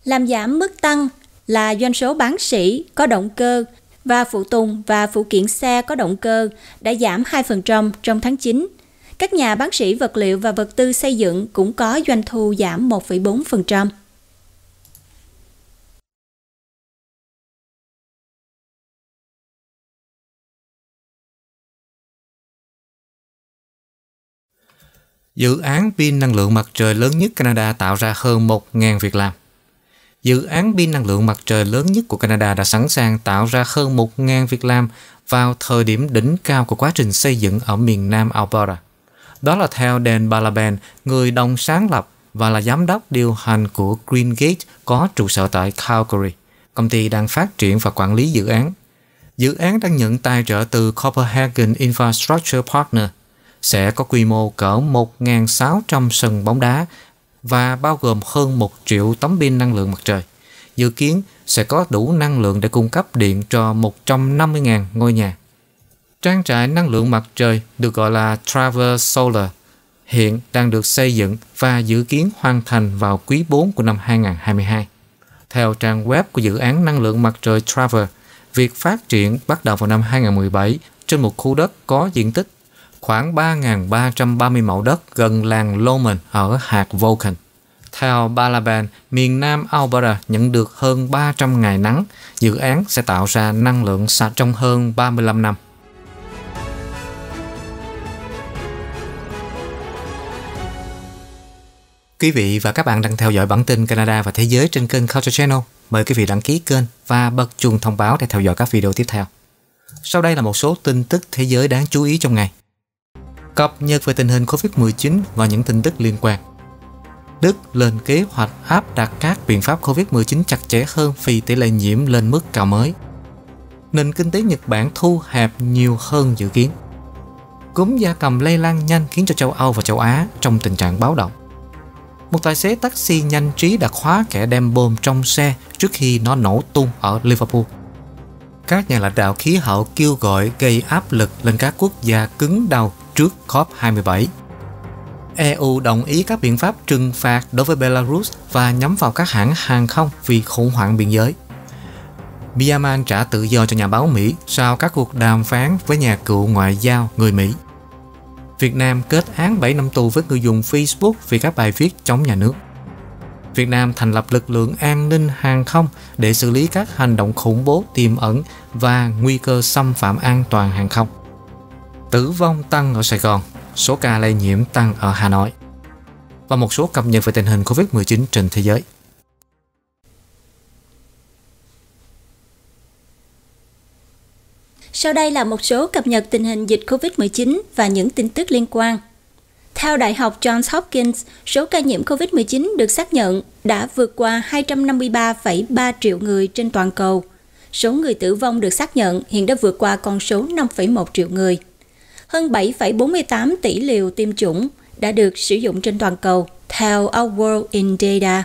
Làm giảm mức tăng là doanh số bán sĩ có động cơ và phụ tùng và phụ kiện xe có động cơ đã giảm 2% trong tháng 9. Các nhà bán sĩ vật liệu và vật tư xây dựng cũng có doanh thu giảm 1,4%. Dự án pin năng lượng mặt trời lớn nhất Canada tạo ra hơn 1.000 việc làm. Dự án pin năng lượng mặt trời lớn nhất của Canada đã sẵn sàng tạo ra hơn 1.000 việc làm vào thời điểm đỉnh cao của quá trình xây dựng ở miền nam Alberta. Đó là theo Dan Balaban, người đồng sáng lập và là giám đốc điều hành của Greengate có trụ sở tại Calgary, công ty đang phát triển và quản lý dự án. Dự án đang nhận tài trợ từ Copenhagen Infrastructure Partner – sẽ có quy mô cỡ 1.600 sân bóng đá và bao gồm hơn 1 triệu tấm pin năng lượng mặt trời. Dự kiến sẽ có đủ năng lượng để cung cấp điện cho 150.000 ngôi nhà. Trang trại năng lượng mặt trời được gọi là Traverse Solar hiện đang được xây dựng và dự kiến hoàn thành vào quý 4 của năm 2022. Theo trang web của dự án năng lượng mặt trời Traver, việc phát triển bắt đầu vào năm 2017 trên một khu đất có diện tích khoảng 3.330 mẫu đất gần làng Lomond ở hạt Vulcan. Theo Balaban, miền Nam Alberta nhận được hơn 300 ngày nắng, dự án sẽ tạo ra năng lượng sạch trong hơn 35 năm. Quý vị và các bạn đang theo dõi bản tin Canada và Thế giới trên kênh Culture Channel. Mời quý vị đăng ký kênh và bật chuông thông báo để theo dõi các video tiếp theo. Sau đây là một số tin tức thế giới đáng chú ý trong ngày cập nhật về tình hình COVID-19 và những tin tức liên quan. Đức lên kế hoạch áp đặt các biện pháp COVID-19 chặt chẽ hơn vì tỷ lệ nhiễm lên mức cao mới. Nền kinh tế Nhật Bản thu hẹp nhiều hơn dự kiến. Cúm gia cầm lây lan nhanh khiến cho châu Âu và châu Á trong tình trạng báo động. Một tài xế taxi nhanh trí đã khóa kẻ đem bom trong xe trước khi nó nổ tung ở Liverpool. Các nhà lãnh đạo khí hậu kêu gọi gây áp lực lên các quốc gia cứng đầu trước COP27. EU đồng ý các biện pháp trừng phạt đối với Belarus và nhắm vào các hãng hàng không vì khủng hoảng biên giới. Biaman trả tự do cho nhà báo Mỹ sau các cuộc đàm phán với nhà cựu ngoại giao người Mỹ. Việt Nam kết án 7 năm tù với người dùng Facebook vì các bài viết chống nhà nước. Việt Nam thành lập lực lượng an ninh hàng không để xử lý các hành động khủng bố tiềm ẩn và nguy cơ xâm phạm an toàn hàng không. Tử vong tăng ở Sài Gòn, số ca lây nhiễm tăng ở Hà Nội và một số cập nhật về tình hình COVID-19 trên thế giới. Sau đây là một số cập nhật tình hình dịch COVID-19 và những tin tức liên quan. Theo Đại học Johns Hopkins, số ca nhiễm COVID-19 được xác nhận đã vượt qua 253,3 triệu người trên toàn cầu. Số người tử vong được xác nhận hiện đã vượt qua con số 5,1 triệu người hơn 7,48 tỷ liều tiêm chủng đã được sử dụng trên toàn cầu, theo Our World in Data.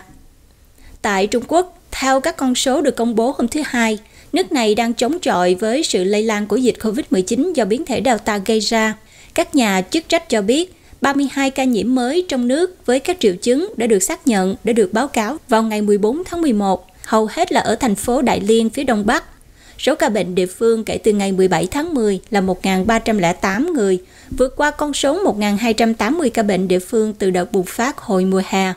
Tại Trung Quốc, theo các con số được công bố hôm thứ Hai, nước này đang chống chọi với sự lây lan của dịch COVID-19 do biến thể Delta gây ra. Các nhà chức trách cho biết 32 ca nhiễm mới trong nước với các triệu chứng đã được xác nhận đã được báo cáo vào ngày 14 tháng 11, hầu hết là ở thành phố Đại Liên phía Đông Bắc Số ca bệnh địa phương kể từ ngày 17 tháng 10 là 1.308 người, vượt qua con số 1.280 ca bệnh địa phương từ đợt bùng phát hồi mùa hè.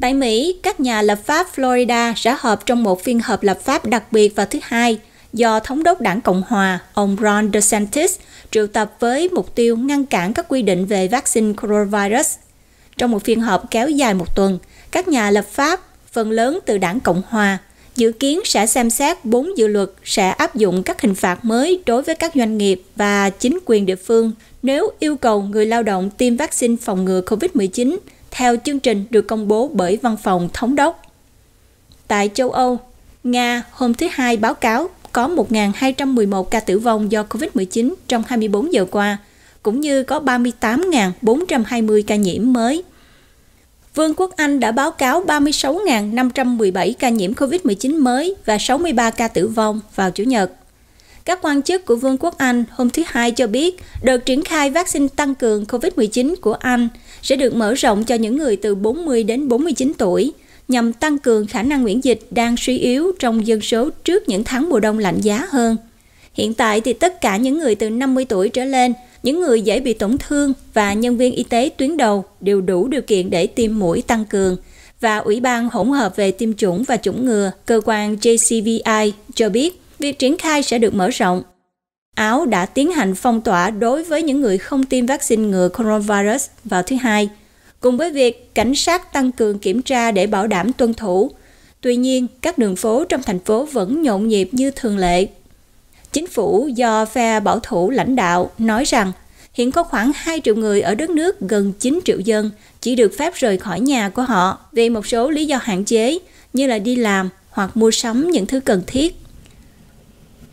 Tại Mỹ, các nhà lập pháp Florida sẽ họp trong một phiên họp lập pháp đặc biệt vào thứ Hai do Thống đốc đảng Cộng Hòa, ông Ron DeSantis, triệu tập với mục tiêu ngăn cản các quy định về vaccine coronavirus. Trong một phiên họp kéo dài một tuần, các nhà lập pháp, phần lớn từ đảng Cộng Hòa, dự kiến sẽ xem xét 4 dự luật sẽ áp dụng các hình phạt mới đối với các doanh nghiệp và chính quyền địa phương nếu yêu cầu người lao động tiêm vaccine phòng ngừa COVID-19 theo chương trình được công bố bởi Văn phòng Thống đốc. Tại châu Âu, Nga hôm thứ Hai báo cáo có 1.211 ca tử vong do COVID-19 trong 24 giờ qua, cũng như có 38.420 ca nhiễm mới. Vương quốc Anh đã báo cáo 36.517 ca nhiễm COVID-19 mới và 63 ca tử vong vào Chủ nhật. Các quan chức của Vương quốc Anh hôm thứ Hai cho biết đợt triển khai vaccine tăng cường COVID-19 của Anh sẽ được mở rộng cho những người từ 40 đến 49 tuổi, nhằm tăng cường khả năng miễn dịch đang suy yếu trong dân số trước những tháng mùa đông lạnh giá hơn. Hiện tại thì tất cả những người từ 50 tuổi trở lên những người dễ bị tổn thương và nhân viên y tế tuyến đầu đều đủ điều kiện để tiêm mũi tăng cường. Và Ủy ban hỗn hợp về tiêm chủng và chủng ngừa, cơ quan JCVI cho biết việc triển khai sẽ được mở rộng. Áo đã tiến hành phong tỏa đối với những người không tiêm vaccine ngừa coronavirus vào thứ Hai, cùng với việc cảnh sát tăng cường kiểm tra để bảo đảm tuân thủ. Tuy nhiên, các đường phố trong thành phố vẫn nhộn nhịp như thường lệ Chính phủ do phe bảo thủ lãnh đạo nói rằng hiện có khoảng 2 triệu người ở đất nước gần 9 triệu dân chỉ được phép rời khỏi nhà của họ vì một số lý do hạn chế như là đi làm hoặc mua sắm những thứ cần thiết.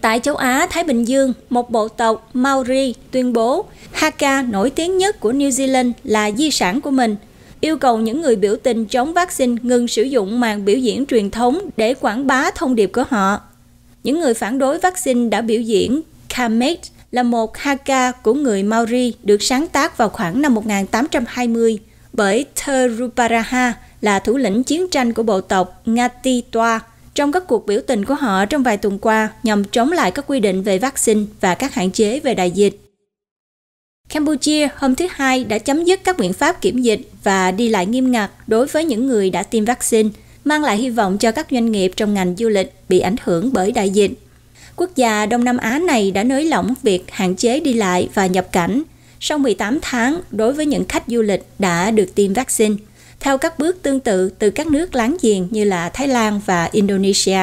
Tại châu Á Thái Bình Dương, một bộ tộc Maori tuyên bố Hakka nổi tiếng nhất của New Zealand là di sản của mình, yêu cầu những người biểu tình chống vaccine ngừng sử dụng màn biểu diễn truyền thống để quảng bá thông điệp của họ. Những người phản đối vaccine đã biểu diễn Kamek là một haka của người Maori được sáng tác vào khoảng năm 1820 bởi Teruparaha là thủ lĩnh chiến tranh của bộ tộc Ngati Toa trong các cuộc biểu tình của họ trong vài tuần qua nhằm chống lại các quy định về vaccine và các hạn chế về đại dịch. Campuchia hôm thứ Hai đã chấm dứt các biện pháp kiểm dịch và đi lại nghiêm ngặt đối với những người đã tiêm vaccine – mang lại hy vọng cho các doanh nghiệp trong ngành du lịch bị ảnh hưởng bởi đại dịch. Quốc gia Đông Nam Á này đã nới lỏng việc hạn chế đi lại và nhập cảnh sau 18 tháng đối với những khách du lịch đã được tiêm vaccine, theo các bước tương tự từ các nước láng giềng như là Thái Lan và Indonesia.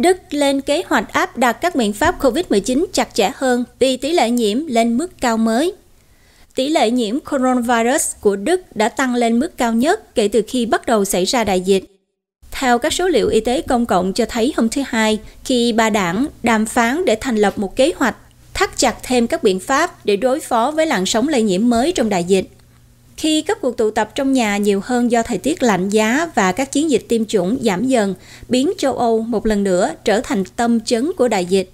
Đức lên kế hoạch áp đặt các biện pháp COVID-19 chặt chẽ hơn vì tỷ lệ nhiễm lên mức cao mới. Tỷ lệ nhiễm coronavirus của Đức đã tăng lên mức cao nhất kể từ khi bắt đầu xảy ra đại dịch. Theo các số liệu y tế công cộng cho thấy hôm thứ Hai, khi ba đảng đàm phán để thành lập một kế hoạch thắt chặt thêm các biện pháp để đối phó với làn sóng lây nhiễm mới trong đại dịch, khi các cuộc tụ tập trong nhà nhiều hơn do thời tiết lạnh giá và các chiến dịch tiêm chủng giảm dần, biến châu Âu một lần nữa trở thành tâm chấn của đại dịch.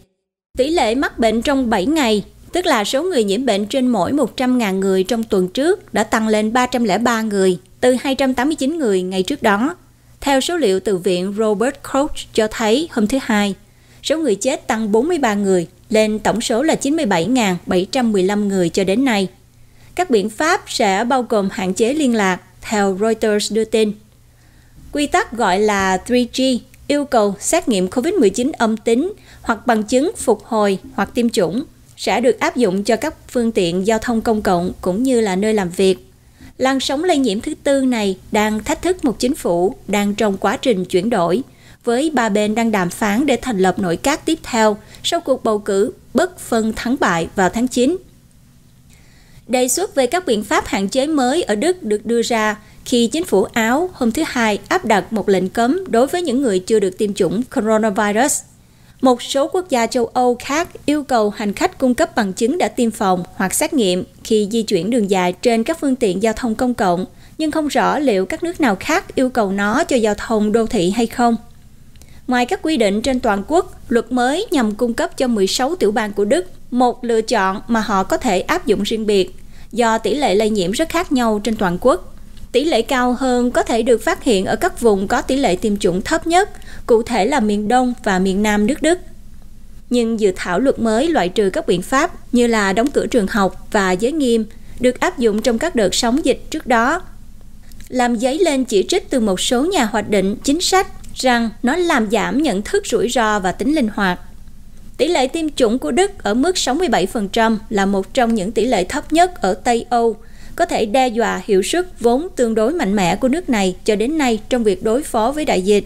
Tỷ lệ mắc bệnh trong 7 ngày, tức là số người nhiễm bệnh trên mỗi 100.000 người trong tuần trước đã tăng lên 303 người, từ 289 người ngày trước đó. Theo số liệu từ viện Robert Koch cho thấy hôm thứ Hai, số người chết tăng 43 người, lên tổng số là 97.715 người cho đến nay. Các biện pháp sẽ bao gồm hạn chế liên lạc, theo Reuters đưa tin. Quy tắc gọi là 3G yêu cầu xét nghiệm COVID-19 âm tính hoặc bằng chứng phục hồi hoặc tiêm chủng sẽ được áp dụng cho các phương tiện giao thông công cộng cũng như là nơi làm việc. Làn sóng lây nhiễm thứ tư này đang thách thức một chính phủ đang trong quá trình chuyển đổi, với ba bên đang đàm phán để thành lập nội các tiếp theo sau cuộc bầu cử bất phân thắng bại vào tháng 9. Đề xuất về các biện pháp hạn chế mới ở Đức được đưa ra khi chính phủ Áo hôm thứ Hai áp đặt một lệnh cấm đối với những người chưa được tiêm chủng coronavirus. Một số quốc gia châu Âu khác yêu cầu hành khách cung cấp bằng chứng đã tiêm phòng hoặc xét nghiệm khi di chuyển đường dài trên các phương tiện giao thông công cộng, nhưng không rõ liệu các nước nào khác yêu cầu nó cho giao thông đô thị hay không. Ngoài các quy định trên toàn quốc, luật mới nhằm cung cấp cho 16 tiểu bang của Đức một lựa chọn mà họ có thể áp dụng riêng biệt, do tỷ lệ lây nhiễm rất khác nhau trên toàn quốc. Tỷ lệ cao hơn có thể được phát hiện ở các vùng có tỷ lệ tiêm chủng thấp nhất, cụ thể là miền Đông và miền Nam nước Đức. Nhưng dự thảo luật mới loại trừ các biện pháp như là đóng cửa trường học và giới nghiêm được áp dụng trong các đợt sóng dịch trước đó làm dấy lên chỉ trích từ một số nhà hoạch định chính sách rằng nó làm giảm nhận thức rủi ro và tính linh hoạt. Tỷ lệ tiêm chủng của Đức ở mức 67% là một trong những tỷ lệ thấp nhất ở Tây Âu, có thể đe dọa hiệu suất vốn tương đối mạnh mẽ của nước này cho đến nay trong việc đối phó với đại dịch.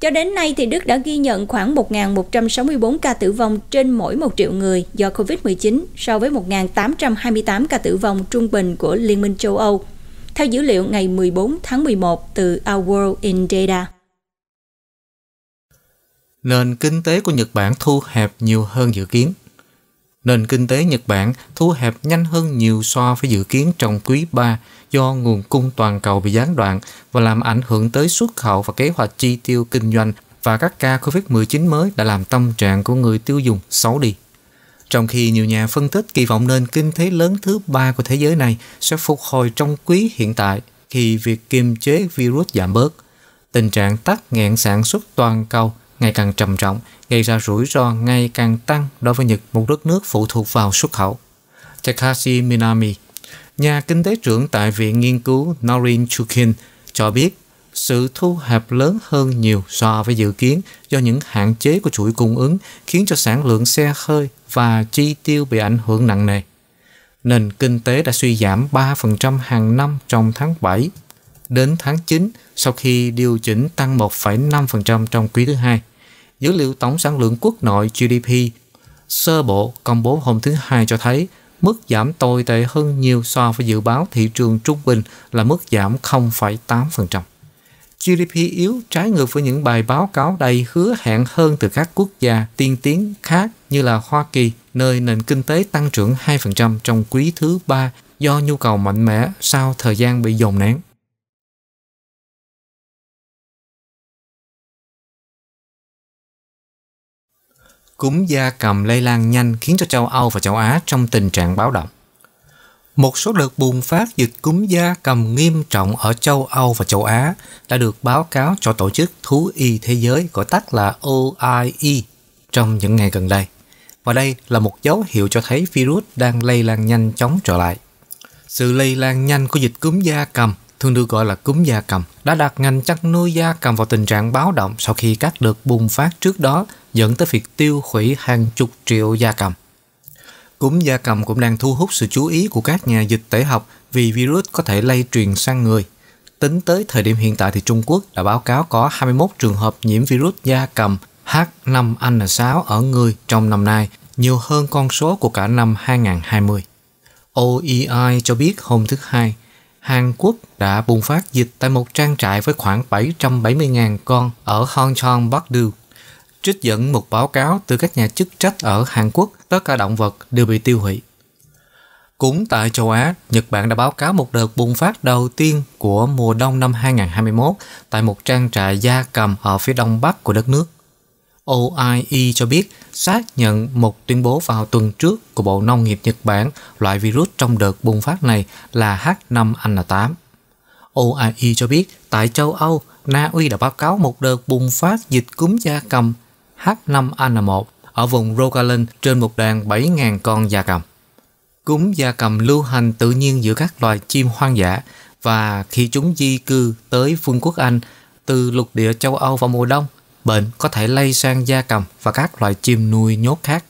Cho đến nay thì Đức đã ghi nhận khoảng 1.164 ca tử vong trên mỗi 1 triệu người do COVID-19 so với 1.828 ca tử vong trung bình của Liên minh châu Âu, theo dữ liệu ngày 14 tháng 11 từ Our World in Data nền kinh tế của Nhật Bản thu hẹp nhiều hơn dự kiến. Nền kinh tế Nhật Bản thu hẹp nhanh hơn nhiều so với dự kiến trong quý 3 do nguồn cung toàn cầu bị gián đoạn và làm ảnh hưởng tới xuất khẩu và kế hoạch chi tiêu kinh doanh và các ca COVID-19 mới đã làm tâm trạng của người tiêu dùng xấu đi. Trong khi nhiều nhà phân tích kỳ vọng nền kinh tế lớn thứ ba của thế giới này sẽ phục hồi trong quý hiện tại khi việc kiềm chế virus giảm bớt, tình trạng tắc nghẽn sản xuất toàn cầu – ngày càng trầm trọng, gây ra rủi ro ngày càng tăng đối với Nhật, một đất nước phụ thuộc vào xuất khẩu. Takashi Minami, nhà kinh tế trưởng tại Viện Nghiên cứu Norin Chukin, cho biết sự thu hẹp lớn hơn nhiều so với dự kiến do những hạn chế của chuỗi cung ứng khiến cho sản lượng xe hơi và chi tiêu bị ảnh hưởng nặng nề. Nền kinh tế đã suy giảm 3% hàng năm trong tháng 7 đến tháng 9 sau khi điều chỉnh tăng 1,5% trong quý thứ hai. Dữ liệu tổng sản lượng quốc nội GDP sơ bộ công bố hôm thứ hai cho thấy mức giảm tồi tệ hơn nhiều so với dự báo thị trường trung bình là mức giảm 0,8%. GDP yếu trái ngược với những bài báo cáo đầy hứa hẹn hơn từ các quốc gia tiên tiến khác như là Hoa Kỳ, nơi nền kinh tế tăng trưởng 2% trong quý thứ ba do nhu cầu mạnh mẽ sau thời gian bị dồn nén. cúm da cầm lây lan nhanh khiến cho châu Âu và châu Á trong tình trạng báo động. Một số đợt bùng phát dịch cúm da cầm nghiêm trọng ở châu Âu và châu Á đã được báo cáo cho Tổ chức Thú y Thế giới gọi tắt là OIE trong những ngày gần đây. Và đây là một dấu hiệu cho thấy virus đang lây lan nhanh chóng trở lại. Sự lây lan nhanh của dịch cúm da cầm thường được gọi là cúm da cầm, đã đặt ngành chăn nuôi da cầm vào tình trạng báo động sau khi các đợt bùng phát trước đó dẫn tới việc tiêu hủy hàng chục triệu gia cầm. Cúm gia cầm cũng đang thu hút sự chú ý của các nhà dịch tễ học vì virus có thể lây truyền sang người. Tính tới thời điểm hiện tại thì Trung Quốc đã báo cáo có 21 trường hợp nhiễm virus gia cầm H5N6 ở người trong năm nay, nhiều hơn con số của cả năm 2020. OEI cho biết hôm thứ Hai, Hàn Quốc đã bùng phát dịch tại một trang trại với khoảng 770.000 con ở Hong Kong, Bắc Đưu trích dẫn một báo cáo từ các nhà chức trách ở Hàn Quốc, tất cả động vật đều bị tiêu hủy. Cũng tại châu Á, Nhật Bản đã báo cáo một đợt bùng phát đầu tiên của mùa đông năm 2021 tại một trang trại gia cầm ở phía đông bắc của đất nước. OIE cho biết xác nhận một tuyên bố vào tuần trước của Bộ Nông nghiệp Nhật Bản loại virus trong đợt bùng phát này là H5N8. OIE cho biết tại châu Âu, Na Uy đã báo cáo một đợt bùng phát dịch cúm gia cầm H5N1 ở vùng Rogaland trên một đàn 7.000 con gia cầm. Cúm gia cầm lưu hành tự nhiên giữa các loài chim hoang dã và khi chúng di cư tới Vương quốc Anh từ lục địa châu Âu vào mùa đông, bệnh có thể lây sang gia cầm và các loài chim nuôi nhốt khác.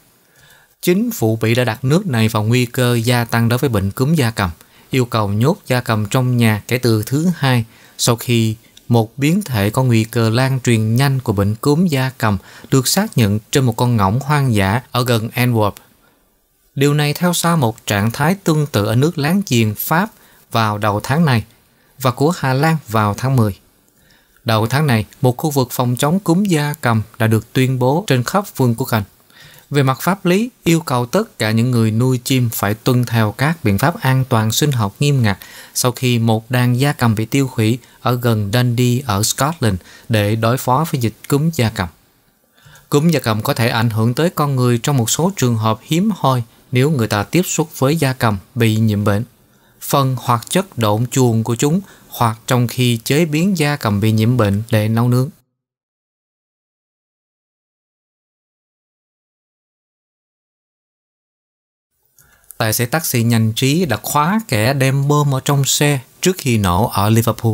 Chính phủ Bỉ đã đặt nước này vào nguy cơ gia tăng đối với bệnh cúm gia cầm, yêu cầu nhốt gia cầm trong nhà kể từ thứ hai sau khi một biến thể có nguy cơ lan truyền nhanh của bệnh cúm da cầm được xác nhận trên một con ngỗng hoang dã ở gần Antwerp. Điều này theo sau một trạng thái tương tự ở nước láng giềng Pháp vào đầu tháng này và của Hà Lan vào tháng 10. Đầu tháng này, một khu vực phòng chống cúm da cầm đã được tuyên bố trên khắp vương quốc Anh. Về mặt pháp lý, yêu cầu tất cả những người nuôi chim phải tuân theo các biện pháp an toàn sinh học nghiêm ngặt sau khi một đàn gia cầm bị tiêu hủy ở gần Dundee ở Scotland để đối phó với dịch cúm gia cầm. Cúm gia cầm có thể ảnh hưởng tới con người trong một số trường hợp hiếm hoi nếu người ta tiếp xúc với gia cầm bị nhiễm bệnh. Phần hoặc chất độn chuồng của chúng hoặc trong khi chế biến gia cầm bị nhiễm bệnh để nấu nướng. tài xế taxi nhanh trí đã khóa kẻ đem bơm ở trong xe trước khi nổ ở Liverpool.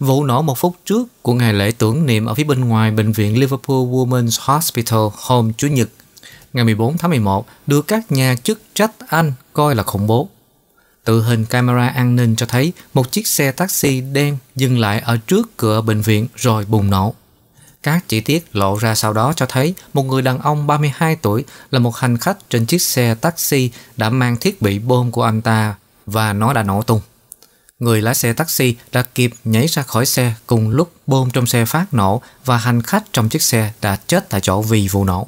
Vụ nổ một phút trước của ngày lễ tưởng niệm ở phía bên ngoài bệnh viện Liverpool Women's Hospital hôm Chủ nhật, ngày 14 tháng 11, được các nhà chức trách Anh coi là khủng bố. Tự hình camera an ninh cho thấy một chiếc xe taxi đen dừng lại ở trước cửa bệnh viện rồi bùng nổ. Các chi tiết lộ ra sau đó cho thấy một người đàn ông 32 tuổi là một hành khách trên chiếc xe taxi đã mang thiết bị bom của anh ta và nó đã nổ tung. Người lái xe taxi đã kịp nhảy ra khỏi xe cùng lúc bom trong xe phát nổ và hành khách trong chiếc xe đã chết tại chỗ vì vụ nổ.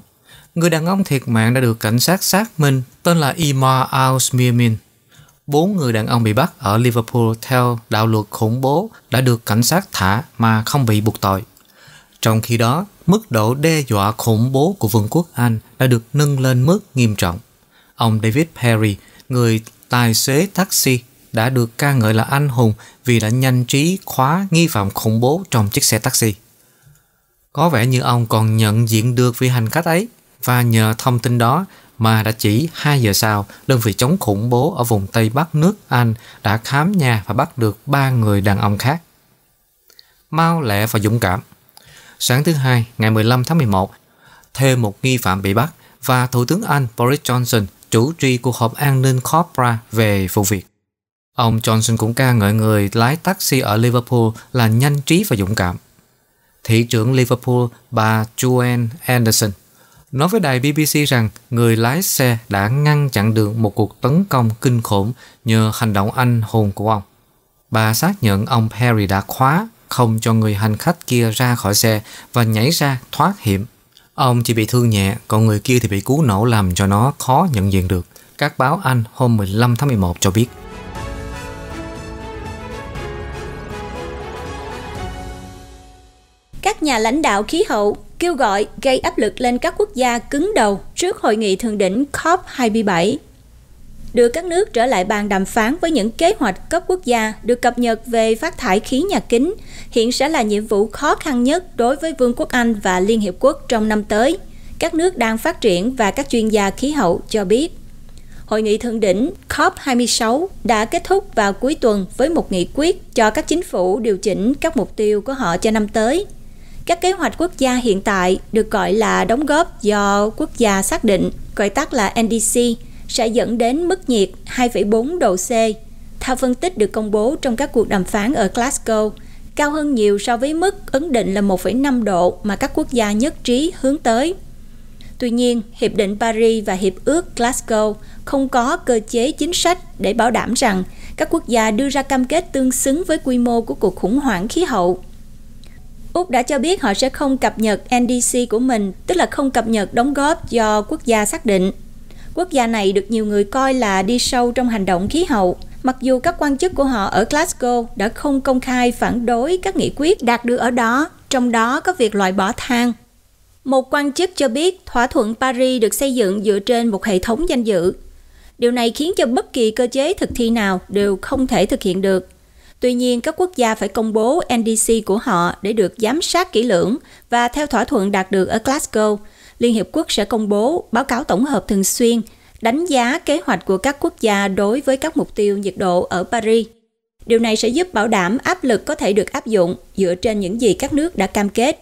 Người đàn ông thiệt mạng đã được cảnh sát xác minh tên là Imar Al-Smirmin. Bốn người đàn ông bị bắt ở Liverpool theo đạo luật khủng bố đã được cảnh sát thả mà không bị buộc tội. Trong khi đó, mức độ đe dọa khủng bố của Vương quốc Anh đã được nâng lên mức nghiêm trọng. Ông David Perry, người tài xế taxi, đã được ca ngợi là anh hùng vì đã nhanh trí khóa nghi phạm khủng bố trong chiếc xe taxi. Có vẻ như ông còn nhận diện được vị hành khách ấy và nhờ thông tin đó mà đã chỉ 2 giờ sau, đơn vị chống khủng bố ở vùng Tây Bắc nước Anh đã khám nhà và bắt được ba người đàn ông khác. Mau lẹ và dũng cảm – sáng thứ Hai ngày 15 tháng 11, thêm một nghi phạm bị bắt và Thủ tướng Anh Boris Johnson chủ trì cuộc họp an ninh Cobra về vụ việc. Ông Johnson cũng ca ngợi người lái taxi ở Liverpool là nhanh trí và dũng cảm. Thị trưởng Liverpool bà Joanne Anderson nói với đài BBC rằng người lái xe đã ngăn chặn được một cuộc tấn công kinh khủng nhờ hành động anh hùng của ông. Bà xác nhận ông Perry đã khóa không cho người hành khách kia ra khỏi xe và nhảy ra thoát hiểm. Ông chỉ bị thương nhẹ, còn người kia thì bị cú nổ làm cho nó khó nhận diện được. Các báo Anh hôm 15 tháng 11 cho biết. Các nhà lãnh đạo khí hậu kêu gọi gây áp lực lên các quốc gia cứng đầu trước hội nghị thượng đỉnh COP27 đưa các nước trở lại bàn đàm phán với những kế hoạch cấp quốc gia được cập nhật về phát thải khí nhà kính, hiện sẽ là nhiệm vụ khó khăn nhất đối với Vương quốc Anh và Liên Hiệp Quốc trong năm tới, các nước đang phát triển và các chuyên gia khí hậu cho biết. Hội nghị thượng đỉnh COP26 đã kết thúc vào cuối tuần với một nghị quyết cho các chính phủ điều chỉnh các mục tiêu của họ cho năm tới. Các kế hoạch quốc gia hiện tại được gọi là đóng góp do quốc gia xác định, gọi tắt là NDC, sẽ dẫn đến mức nhiệt 2,4 độ C. Theo phân tích được công bố trong các cuộc đàm phán ở Glasgow, cao hơn nhiều so với mức ấn định là 1,5 độ mà các quốc gia nhất trí hướng tới. Tuy nhiên, Hiệp định Paris và Hiệp ước Glasgow không có cơ chế chính sách để bảo đảm rằng các quốc gia đưa ra cam kết tương xứng với quy mô của cuộc khủng hoảng khí hậu. Úc đã cho biết họ sẽ không cập nhật NDC của mình, tức là không cập nhật đóng góp do quốc gia xác định Quốc gia này được nhiều người coi là đi sâu trong hành động khí hậu, mặc dù các quan chức của họ ở Glasgow đã không công khai phản đối các nghị quyết đạt được ở đó, trong đó có việc loại bỏ than. Một quan chức cho biết thỏa thuận Paris được xây dựng dựa trên một hệ thống danh dự. Điều này khiến cho bất kỳ cơ chế thực thi nào đều không thể thực hiện được. Tuy nhiên, các quốc gia phải công bố NDC của họ để được giám sát kỹ lưỡng và theo thỏa thuận đạt được ở Glasgow – Liên Hiệp Quốc sẽ công bố báo cáo tổng hợp thường xuyên đánh giá kế hoạch của các quốc gia đối với các mục tiêu nhiệt độ ở Paris. Điều này sẽ giúp bảo đảm áp lực có thể được áp dụng dựa trên những gì các nước đã cam kết.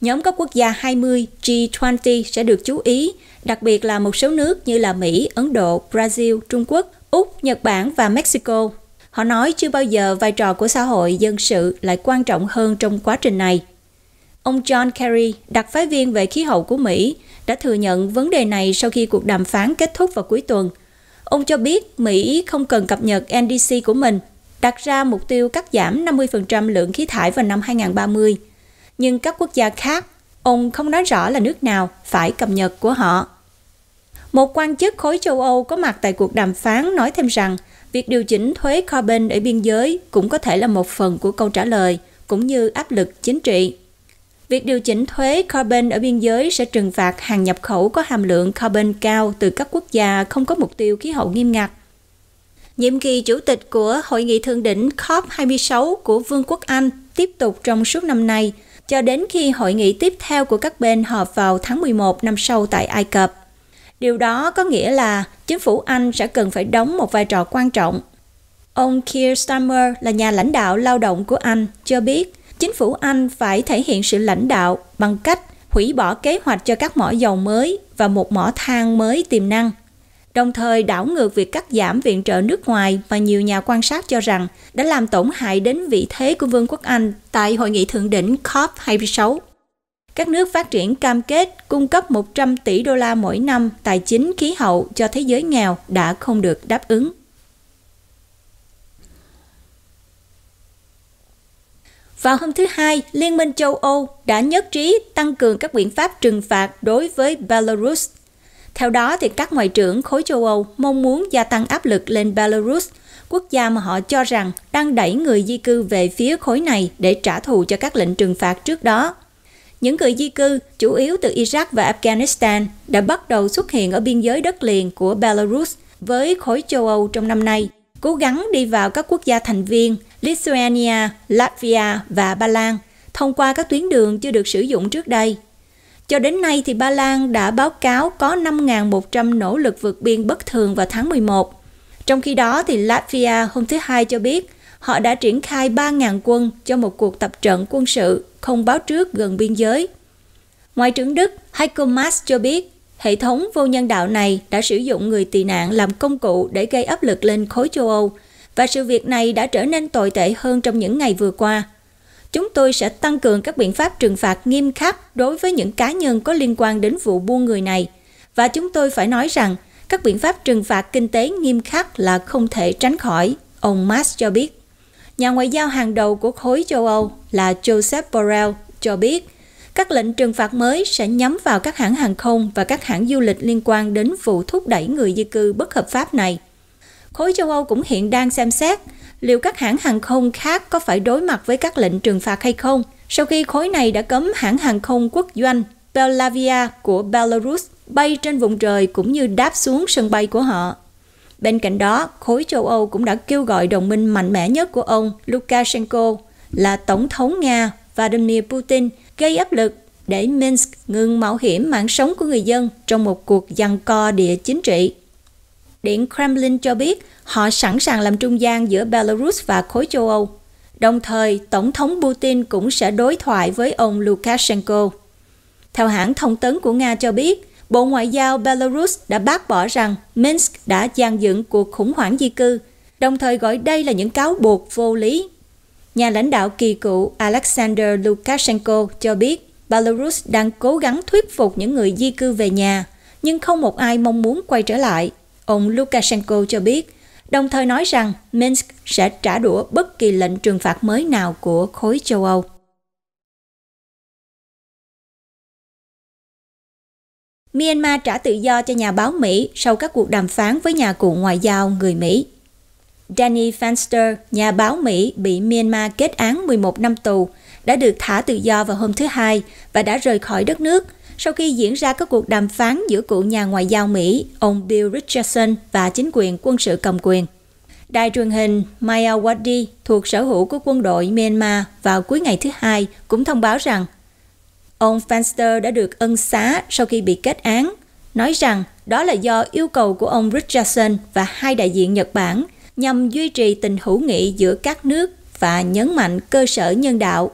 Nhóm các quốc gia 20 G20 sẽ được chú ý, đặc biệt là một số nước như là Mỹ, Ấn Độ, Brazil, Trung Quốc, Úc, Nhật Bản và Mexico. Họ nói chưa bao giờ vai trò của xã hội dân sự lại quan trọng hơn trong quá trình này. Ông John Kerry, đặc phái viên về khí hậu của Mỹ, đã thừa nhận vấn đề này sau khi cuộc đàm phán kết thúc vào cuối tuần. Ông cho biết Mỹ không cần cập nhật NDC của mình, đặt ra mục tiêu cắt giảm 50% lượng khí thải vào năm 2030. Nhưng các quốc gia khác, ông không nói rõ là nước nào phải cập nhật của họ. Một quan chức khối châu Âu có mặt tại cuộc đàm phán nói thêm rằng việc điều chỉnh thuế carbon ở biên giới cũng có thể là một phần của câu trả lời, cũng như áp lực chính trị. Việc điều chỉnh thuế carbon ở biên giới sẽ trừng phạt hàng nhập khẩu có hàm lượng carbon cao từ các quốc gia không có mục tiêu khí hậu nghiêm ngặt. Nhiệm kỳ chủ tịch của Hội nghị Thượng đỉnh COP26 của Vương quốc Anh tiếp tục trong suốt năm nay, cho đến khi hội nghị tiếp theo của các bên họp vào tháng 11 năm sau tại Ai Cập. Điều đó có nghĩa là chính phủ Anh sẽ cần phải đóng một vai trò quan trọng. Ông Keir Starmer là nhà lãnh đạo lao động của Anh cho biết chính phủ Anh phải thể hiện sự lãnh đạo bằng cách hủy bỏ kế hoạch cho các mỏ dầu mới và một mỏ than mới tiềm năng, đồng thời đảo ngược việc cắt giảm viện trợ nước ngoài mà nhiều nhà quan sát cho rằng đã làm tổn hại đến vị thế của Vương quốc Anh tại hội nghị thượng đỉnh COP26. Các nước phát triển cam kết cung cấp 100 tỷ đô la mỗi năm tài chính khí hậu cho thế giới nghèo đã không được đáp ứng. Vào hôm thứ Hai, Liên minh châu Âu đã nhất trí tăng cường các biện pháp trừng phạt đối với Belarus. Theo đó, thì các ngoại trưởng khối châu Âu mong muốn gia tăng áp lực lên Belarus, quốc gia mà họ cho rằng đang đẩy người di cư về phía khối này để trả thù cho các lệnh trừng phạt trước đó. Những người di cư, chủ yếu từ Iraq và Afghanistan, đã bắt đầu xuất hiện ở biên giới đất liền của Belarus với khối châu Âu trong năm nay, cố gắng đi vào các quốc gia thành viên Lithuania, Latvia và Ba Lan thông qua các tuyến đường chưa được sử dụng trước đây. Cho đến nay thì Ba Lan đã báo cáo có 5.100 nỗ lực vượt biên bất thường vào tháng 11. Trong khi đó thì Latvia hôm thứ Hai cho biết họ đã triển khai 3.000 quân cho một cuộc tập trận quân sự không báo trước gần biên giới. Ngoại trưởng Đức Heiko Maas cho biết hệ thống vô nhân đạo này đã sử dụng người tị nạn làm công cụ để gây áp lực lên khối châu Âu – và sự việc này đã trở nên tồi tệ hơn trong những ngày vừa qua. Chúng tôi sẽ tăng cường các biện pháp trừng phạt nghiêm khắc đối với những cá nhân có liên quan đến vụ buôn người này và chúng tôi phải nói rằng các biện pháp trừng phạt kinh tế nghiêm khắc là không thể tránh khỏi, ông Mas cho biết. Nhà ngoại giao hàng đầu của khối châu Âu là Joseph Borrell cho biết các lệnh trừng phạt mới sẽ nhắm vào các hãng hàng không và các hãng du lịch liên quan đến vụ thúc đẩy người di cư bất hợp pháp này khối châu Âu cũng hiện đang xem xét liệu các hãng hàng không khác có phải đối mặt với các lệnh trừng phạt hay không sau khi khối này đã cấm hãng hàng không quốc doanh Belavia của Belarus bay trên vùng trời cũng như đáp xuống sân bay của họ. Bên cạnh đó, khối châu Âu cũng đã kêu gọi đồng minh mạnh mẽ nhất của ông Lukashenko là Tổng thống Nga Vladimir Putin gây áp lực để Minsk ngừng mạo hiểm mạng sống của người dân trong một cuộc giằng co địa chính trị. Điện Kremlin cho biết họ sẵn sàng làm trung gian giữa Belarus và khối châu Âu. Đồng thời, Tổng thống Putin cũng sẽ đối thoại với ông Lukashenko. Theo hãng thông tấn của Nga cho biết, Bộ Ngoại giao Belarus đã bác bỏ rằng Minsk đã gian dựng cuộc khủng hoảng di cư, đồng thời gọi đây là những cáo buộc vô lý. Nhà lãnh đạo kỳ cựu Alexander Lukashenko cho biết Belarus đang cố gắng thuyết phục những người di cư về nhà, nhưng không một ai mong muốn quay trở lại ông Lukashenko cho biết, đồng thời nói rằng Minsk sẽ trả đũa bất kỳ lệnh trừng phạt mới nào của khối châu Âu. Myanmar trả tự do cho nhà báo Mỹ sau các cuộc đàm phán với nhà cụ ngoại giao người Mỹ. Danny Fenster, nhà báo Mỹ bị Myanmar kết án 11 năm tù, đã được thả tự do vào hôm thứ Hai và đã rời khỏi đất nước sau khi diễn ra các cuộc đàm phán giữa cựu nhà ngoại giao Mỹ, ông Bill Richardson và chính quyền quân sự cầm quyền. Đài truyền hình Mayawadi thuộc sở hữu của quân đội Myanmar vào cuối ngày thứ Hai cũng thông báo rằng ông Fenster đã được ân xá sau khi bị kết án, nói rằng đó là do yêu cầu của ông Richardson và hai đại diện Nhật Bản nhằm duy trì tình hữu nghị giữa các nước và nhấn mạnh cơ sở nhân đạo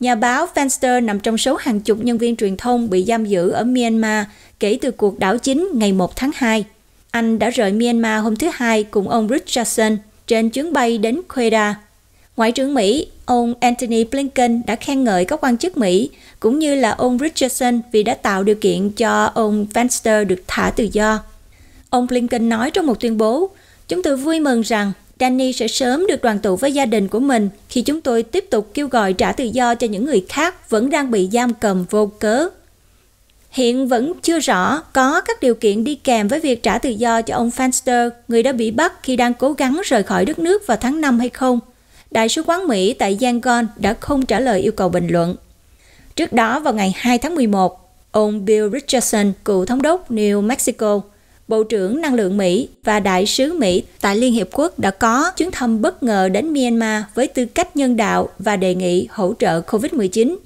Nhà báo Fenster nằm trong số hàng chục nhân viên truyền thông bị giam giữ ở Myanmar kể từ cuộc đảo chính ngày 1 tháng 2. Anh đã rời Myanmar hôm thứ Hai cùng ông Richardson trên chuyến bay đến Quetta. Ngoại trưởng Mỹ, ông Antony Blinken đã khen ngợi các quan chức Mỹ cũng như là ông Richardson vì đã tạo điều kiện cho ông Fenster được thả tự do. Ông Blinken nói trong một tuyên bố, Chúng tôi vui mừng rằng Danny sẽ sớm được đoàn tụ với gia đình của mình khi chúng tôi tiếp tục kêu gọi trả tự do cho những người khác vẫn đang bị giam cầm vô cớ. Hiện vẫn chưa rõ có các điều kiện đi kèm với việc trả tự do cho ông Fenster, người đã bị bắt khi đang cố gắng rời khỏi đất nước vào tháng 5 hay không. Đại sứ quán Mỹ tại Yangon đã không trả lời yêu cầu bình luận. Trước đó vào ngày 2 tháng 11, ông Bill Richardson, cựu thống đốc New Mexico, Bộ trưởng Năng lượng Mỹ và Đại sứ Mỹ tại Liên Hiệp Quốc đã có chuyến thăm bất ngờ đến Myanmar với tư cách nhân đạo và đề nghị hỗ trợ COVID-19.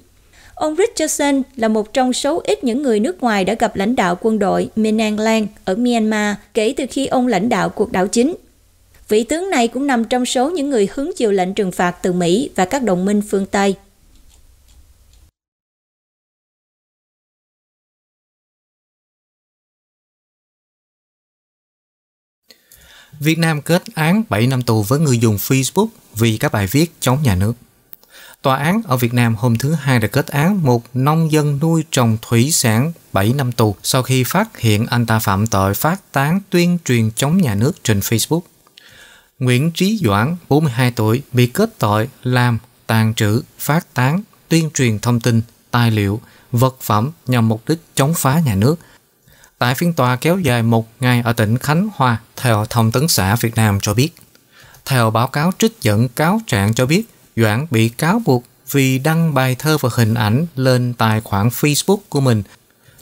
Ông Richardson là một trong số ít những người nước ngoài đã gặp lãnh đạo quân đội Minang Lang ở Myanmar kể từ khi ông lãnh đạo cuộc đảo chính. Vị tướng này cũng nằm trong số những người hứng chịu lệnh trừng phạt từ Mỹ và các đồng minh phương Tây – Việt Nam kết án 7 năm tù với người dùng Facebook vì các bài viết chống nhà nước. Tòa án ở Việt Nam hôm thứ Hai đã kết án một nông dân nuôi trồng thủy sản 7 năm tù sau khi phát hiện anh ta phạm tội phát tán tuyên truyền chống nhà nước trên Facebook. Nguyễn Trí Doãn, 42 tuổi, bị kết tội làm, tàn trữ, phát tán, tuyên truyền thông tin, tài liệu, vật phẩm nhằm mục đích chống phá nhà nước – tại phiên tòa kéo dài một ngày ở tỉnh Khánh Hòa, theo Thông tấn xã Việt Nam cho biết. Theo báo cáo trích dẫn cáo trạng cho biết, Doãn bị cáo buộc vì đăng bài thơ và hình ảnh lên tài khoản Facebook của mình.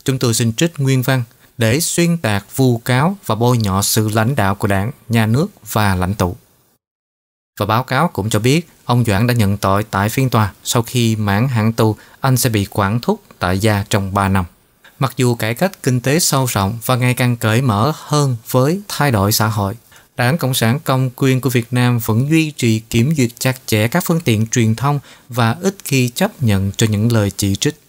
Chúng tôi xin trích nguyên văn để xuyên tạc vu cáo và bôi nhọ sự lãnh đạo của đảng, nhà nước và lãnh tụ. Và báo cáo cũng cho biết ông Doãn đã nhận tội tại phiên tòa sau khi mãn hạn tù anh sẽ bị quản thúc tại gia trong 3 năm. Mặc dù cải cách kinh tế sâu rộng và ngày càng cởi mở hơn với thay đổi xã hội, Đảng Cộng sản Công quyền của Việt Nam vẫn duy trì kiểm duyệt chặt chẽ các phương tiện truyền thông và ít khi chấp nhận cho những lời chỉ trích.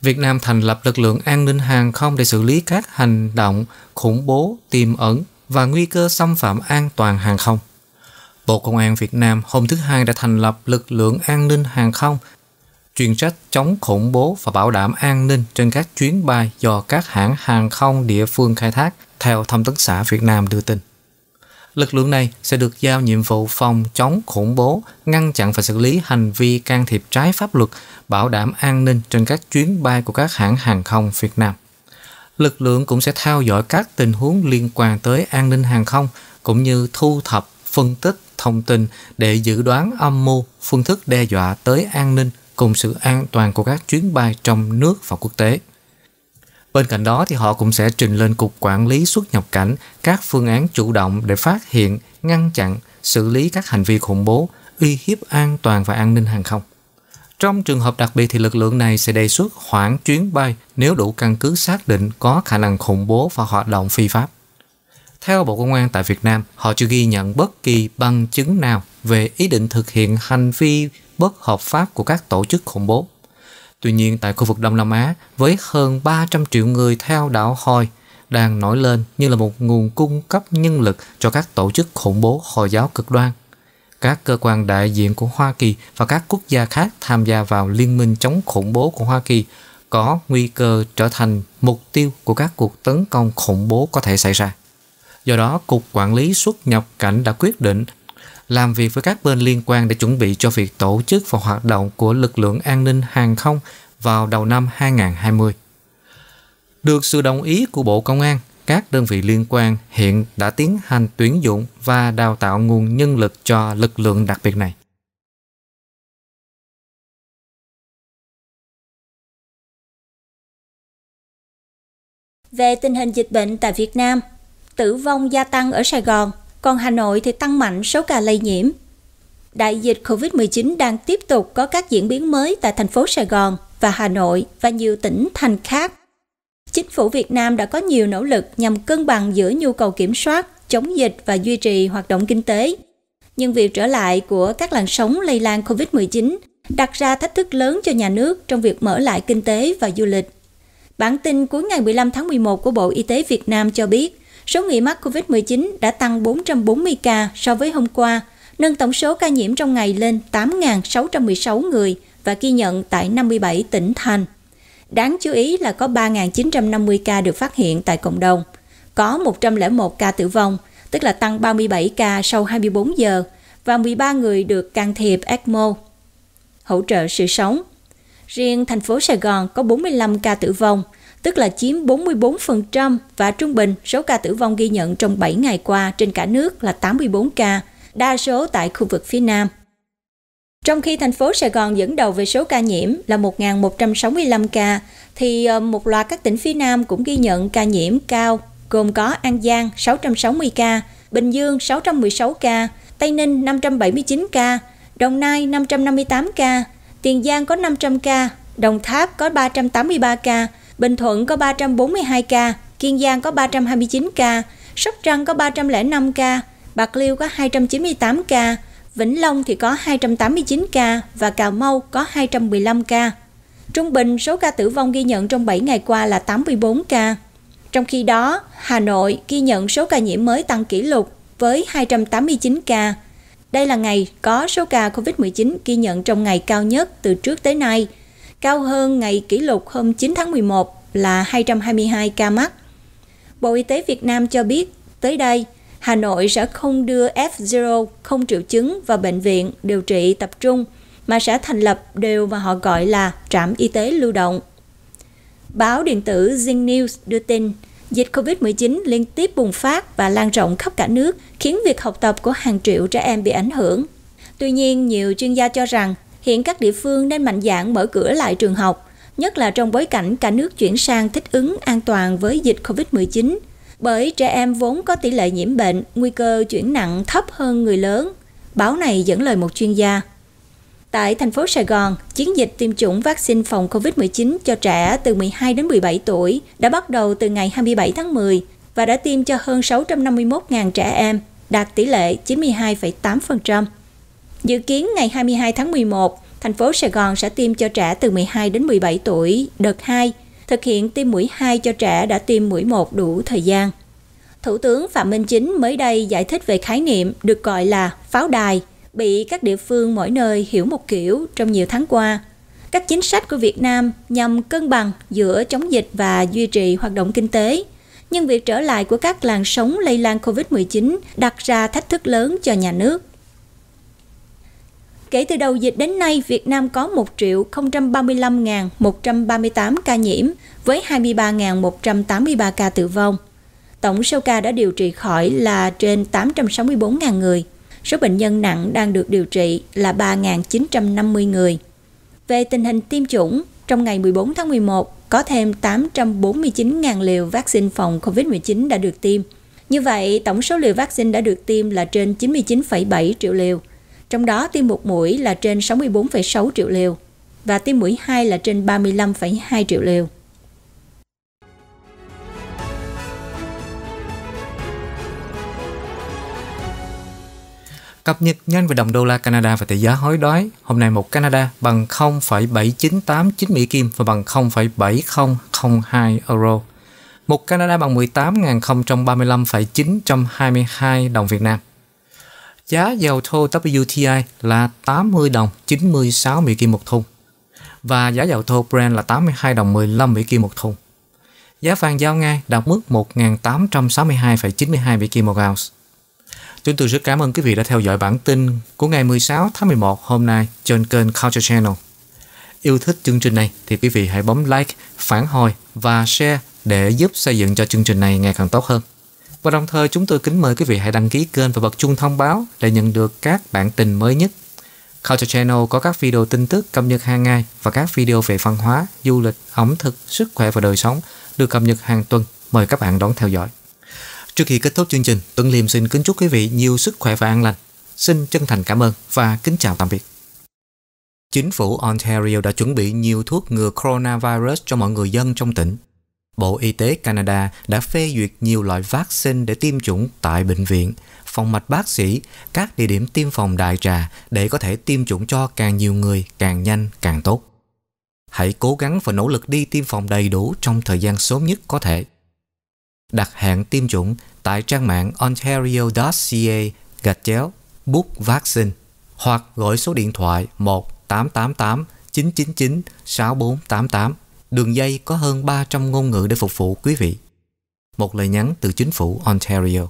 Việt Nam thành lập lực lượng an ninh hàng không để xử lý các hành động khủng bố tiềm ẩn và nguy cơ xâm phạm an toàn hàng không. Bộ Công an Việt Nam hôm thứ Hai đã thành lập lực lượng an ninh hàng không, chuyên trách chống khủng bố và bảo đảm an ninh trên các chuyến bay do các hãng hàng không địa phương khai thác, theo Thông tấn xã Việt Nam đưa tin. Lực lượng này sẽ được giao nhiệm vụ phòng chống khủng bố, ngăn chặn và xử lý hành vi can thiệp trái pháp luật, bảo đảm an ninh trên các chuyến bay của các hãng hàng không Việt Nam. Lực lượng cũng sẽ theo dõi các tình huống liên quan tới an ninh hàng không, cũng như thu thập, phân tích thông tin để dự đoán âm mưu, phương thức đe dọa tới an ninh cùng sự an toàn của các chuyến bay trong nước và quốc tế. Bên cạnh đó thì họ cũng sẽ trình lên Cục Quản lý xuất nhập cảnh các phương án chủ động để phát hiện, ngăn chặn, xử lý các hành vi khủng bố, uy hiếp an toàn và an ninh hàng không. Trong trường hợp đặc biệt thì lực lượng này sẽ đề xuất hoãn chuyến bay nếu đủ căn cứ xác định có khả năng khủng bố và hoạt động phi pháp. Theo Bộ Công an tại Việt Nam, họ chưa ghi nhận bất kỳ bằng chứng nào về ý định thực hiện hành vi bất hợp pháp của các tổ chức khủng bố. Tuy nhiên, tại khu vực Đông Nam Á, với hơn 300 triệu người theo đạo Hồi đang nổi lên như là một nguồn cung cấp nhân lực cho các tổ chức khủng bố Hồi giáo cực đoan. Các cơ quan đại diện của Hoa Kỳ và các quốc gia khác tham gia vào Liên minh chống khủng bố của Hoa Kỳ có nguy cơ trở thành mục tiêu của các cuộc tấn công khủng bố có thể xảy ra. Do đó, Cục Quản lý xuất nhập cảnh đã quyết định làm việc với các bên liên quan để chuẩn bị cho việc tổ chức và hoạt động của lực lượng an ninh hàng không vào đầu năm 2020. Được sự đồng ý của Bộ Công an, các đơn vị liên quan hiện đã tiến hành tuyển dụng và đào tạo nguồn nhân lực cho lực lượng đặc biệt này. Về tình hình dịch bệnh tại Việt Nam – tử vong gia tăng ở Sài Gòn, còn Hà Nội thì tăng mạnh số ca lây nhiễm. Đại dịch COVID-19 đang tiếp tục có các diễn biến mới tại thành phố Sài Gòn và Hà Nội và nhiều tỉnh thành khác. Chính phủ Việt Nam đã có nhiều nỗ lực nhằm cân bằng giữa nhu cầu kiểm soát, chống dịch và duy trì hoạt động kinh tế. Nhưng việc trở lại của các làn sóng lây lan COVID-19 đặt ra thách thức lớn cho nhà nước trong việc mở lại kinh tế và du lịch. Bản tin cuối ngày 15 tháng 11 của Bộ Y tế Việt Nam cho biết, số người mắc COVID-19 đã tăng 440 ca so với hôm qua, nâng tổng số ca nhiễm trong ngày lên 8.616 người và ghi nhận tại 57 tỉnh thành. Đáng chú ý là có 3.950 ca được phát hiện tại cộng đồng, có 101 ca tử vong, tức là tăng 37 ca sau 24 giờ, và 13 người được can thiệp ECMO, hỗ trợ sự sống. Riêng thành phố Sài Gòn có 45 ca tử vong, tức là chiếm 44% và trung bình số ca tử vong ghi nhận trong 7 ngày qua trên cả nước là 84 ca, đa số tại khu vực phía Nam. Trong khi thành phố Sài Gòn dẫn đầu về số ca nhiễm là 1.165 ca, thì ờ, một loạt các tỉnh phía Nam cũng ghi nhận ca nhiễm cao, gồm có An Giang 660 ca, Bình Dương 616 ca, Tây Ninh 579 ca, Đồng Nai 558 ca, Tiền Giang có 500 ca, Đồng Tháp có 383 ca Bình Thuận có 342 ca, Kiên Giang có 329 ca, Sóc Trăng có 305 ca, Bạc Liêu có 298 ca, Vĩnh Long thì có 289 ca và Cà Mau có 215 ca. Trung bình số ca tử vong ghi nhận trong 7 ngày qua là 84 ca. Trong khi đó, Hà Nội ghi nhận số ca nhiễm mới tăng kỷ lục với 289 ca. Đây là ngày có số ca COVID-19 ghi nhận trong ngày cao nhất từ trước tới nay – cao hơn ngày kỷ lục hôm 9 tháng 11 là 222 ca mắc. Bộ Y tế Việt Nam cho biết, tới đây, Hà Nội sẽ không đưa F0 không triệu chứng vào bệnh viện điều trị tập trung, mà sẽ thành lập đều mà họ gọi là trạm y tế lưu động. Báo điện tử Zing News đưa tin, dịch COVID-19 liên tiếp bùng phát và lan rộng khắp cả nước, khiến việc học tập của hàng triệu trẻ em bị ảnh hưởng. Tuy nhiên, nhiều chuyên gia cho rằng hiện các địa phương nên mạnh dạn mở cửa lại trường học, nhất là trong bối cảnh cả nước chuyển sang thích ứng an toàn với dịch COVID-19. Bởi trẻ em vốn có tỷ lệ nhiễm bệnh, nguy cơ chuyển nặng thấp hơn người lớn. Báo này dẫn lời một chuyên gia. Tại thành phố Sài Gòn, chiến dịch tiêm chủng vaccine phòng COVID-19 cho trẻ từ 12 đến 17 tuổi đã bắt đầu từ ngày 27 tháng 10 và đã tiêm cho hơn 651.000 trẻ em, đạt tỷ lệ 92,8%. Dự kiến ngày 22 tháng 11, thành phố Sài Gòn sẽ tiêm cho trẻ từ 12 đến 17 tuổi đợt 2, thực hiện tiêm mũi 2 cho trẻ đã tiêm mũi 1 đủ thời gian. Thủ tướng Phạm Minh Chính mới đây giải thích về khái niệm được gọi là pháo đài, bị các địa phương mỗi nơi hiểu một kiểu trong nhiều tháng qua. Các chính sách của Việt Nam nhằm cân bằng giữa chống dịch và duy trì hoạt động kinh tế. Nhưng việc trở lại của các làn sóng lây lan COVID-19 đặt ra thách thức lớn cho nhà nước Kể từ đầu dịch đến nay, Việt Nam có 1 035.138 ca nhiễm với 23.183 ca tử vong. Tổng số ca đã điều trị khỏi là trên 864.000 người. Số bệnh nhân nặng đang được điều trị là 3.950 người. Về tình hình tiêm chủng, trong ngày 14 tháng 11 có thêm 849.000 liều vaccine phòng COVID-19 đã được tiêm. Như vậy, tổng số liều vaccine đã được tiêm là trên 99,7 triệu liều – trong đó tiêm một mũi là trên 64,6 triệu liều và tiêm mũi 2 là trên 35,2 triệu liều. Cập nhật nhanh về đồng đô la Canada và tỷ giá hối đoái. Hôm nay một Canada bằng 0,79890 Mỹ Kim và bằng 0,7002 euro. Một Canada bằng 18.035,922 đồng Việt Nam. Giá dầu thô WTI là 80 đồng 96 Mỹ Kim một thùng và giá dầu thô Brent là 82 đồng 15 Mỹ Kim một thùng. Giá vàng giao ngay đạt mức 1.862,92 Mỹ Kim một ounce. Chúng tôi rất cảm ơn quý vị đã theo dõi bản tin của ngày 16 tháng 11 hôm nay trên kênh Culture Channel. Yêu thích chương trình này thì quý vị hãy bấm like, phản hồi và share để giúp xây dựng cho chương trình này ngày càng tốt hơn. Và đồng thời chúng tôi kính mời quý vị hãy đăng ký kênh và bật chuông thông báo để nhận được các bản tin mới nhất. Culture Channel có các video tin tức cập nhật hàng ngày và các video về văn hóa, du lịch, ẩm thực, sức khỏe và đời sống được cập nhật hàng tuần. Mời các bạn đón theo dõi. Trước khi kết thúc chương trình, Tuấn Liêm xin kính chúc quý vị nhiều sức khỏe và an lành. Xin chân thành cảm ơn và kính chào tạm biệt. Chính phủ Ontario đã chuẩn bị nhiều thuốc ngừa coronavirus cho mọi người dân trong tỉnh. Bộ Y tế Canada đã phê duyệt nhiều loại vaccine để tiêm chủng tại bệnh viện, phòng mạch bác sĩ, các địa điểm tiêm phòng đại trà để có thể tiêm chủng cho càng nhiều người càng nhanh càng tốt. Hãy cố gắng và nỗ lực đi tiêm phòng đầy đủ trong thời gian sớm nhất có thể. Đặt hẹn tiêm chủng tại trang mạng ontario.ca gạch chéo book vaccine hoặc gọi số điện thoại 1 888 999 6488 đường dây có hơn 300 ngôn ngữ để phục vụ quý vị. Một lời nhắn từ chính phủ Ontario.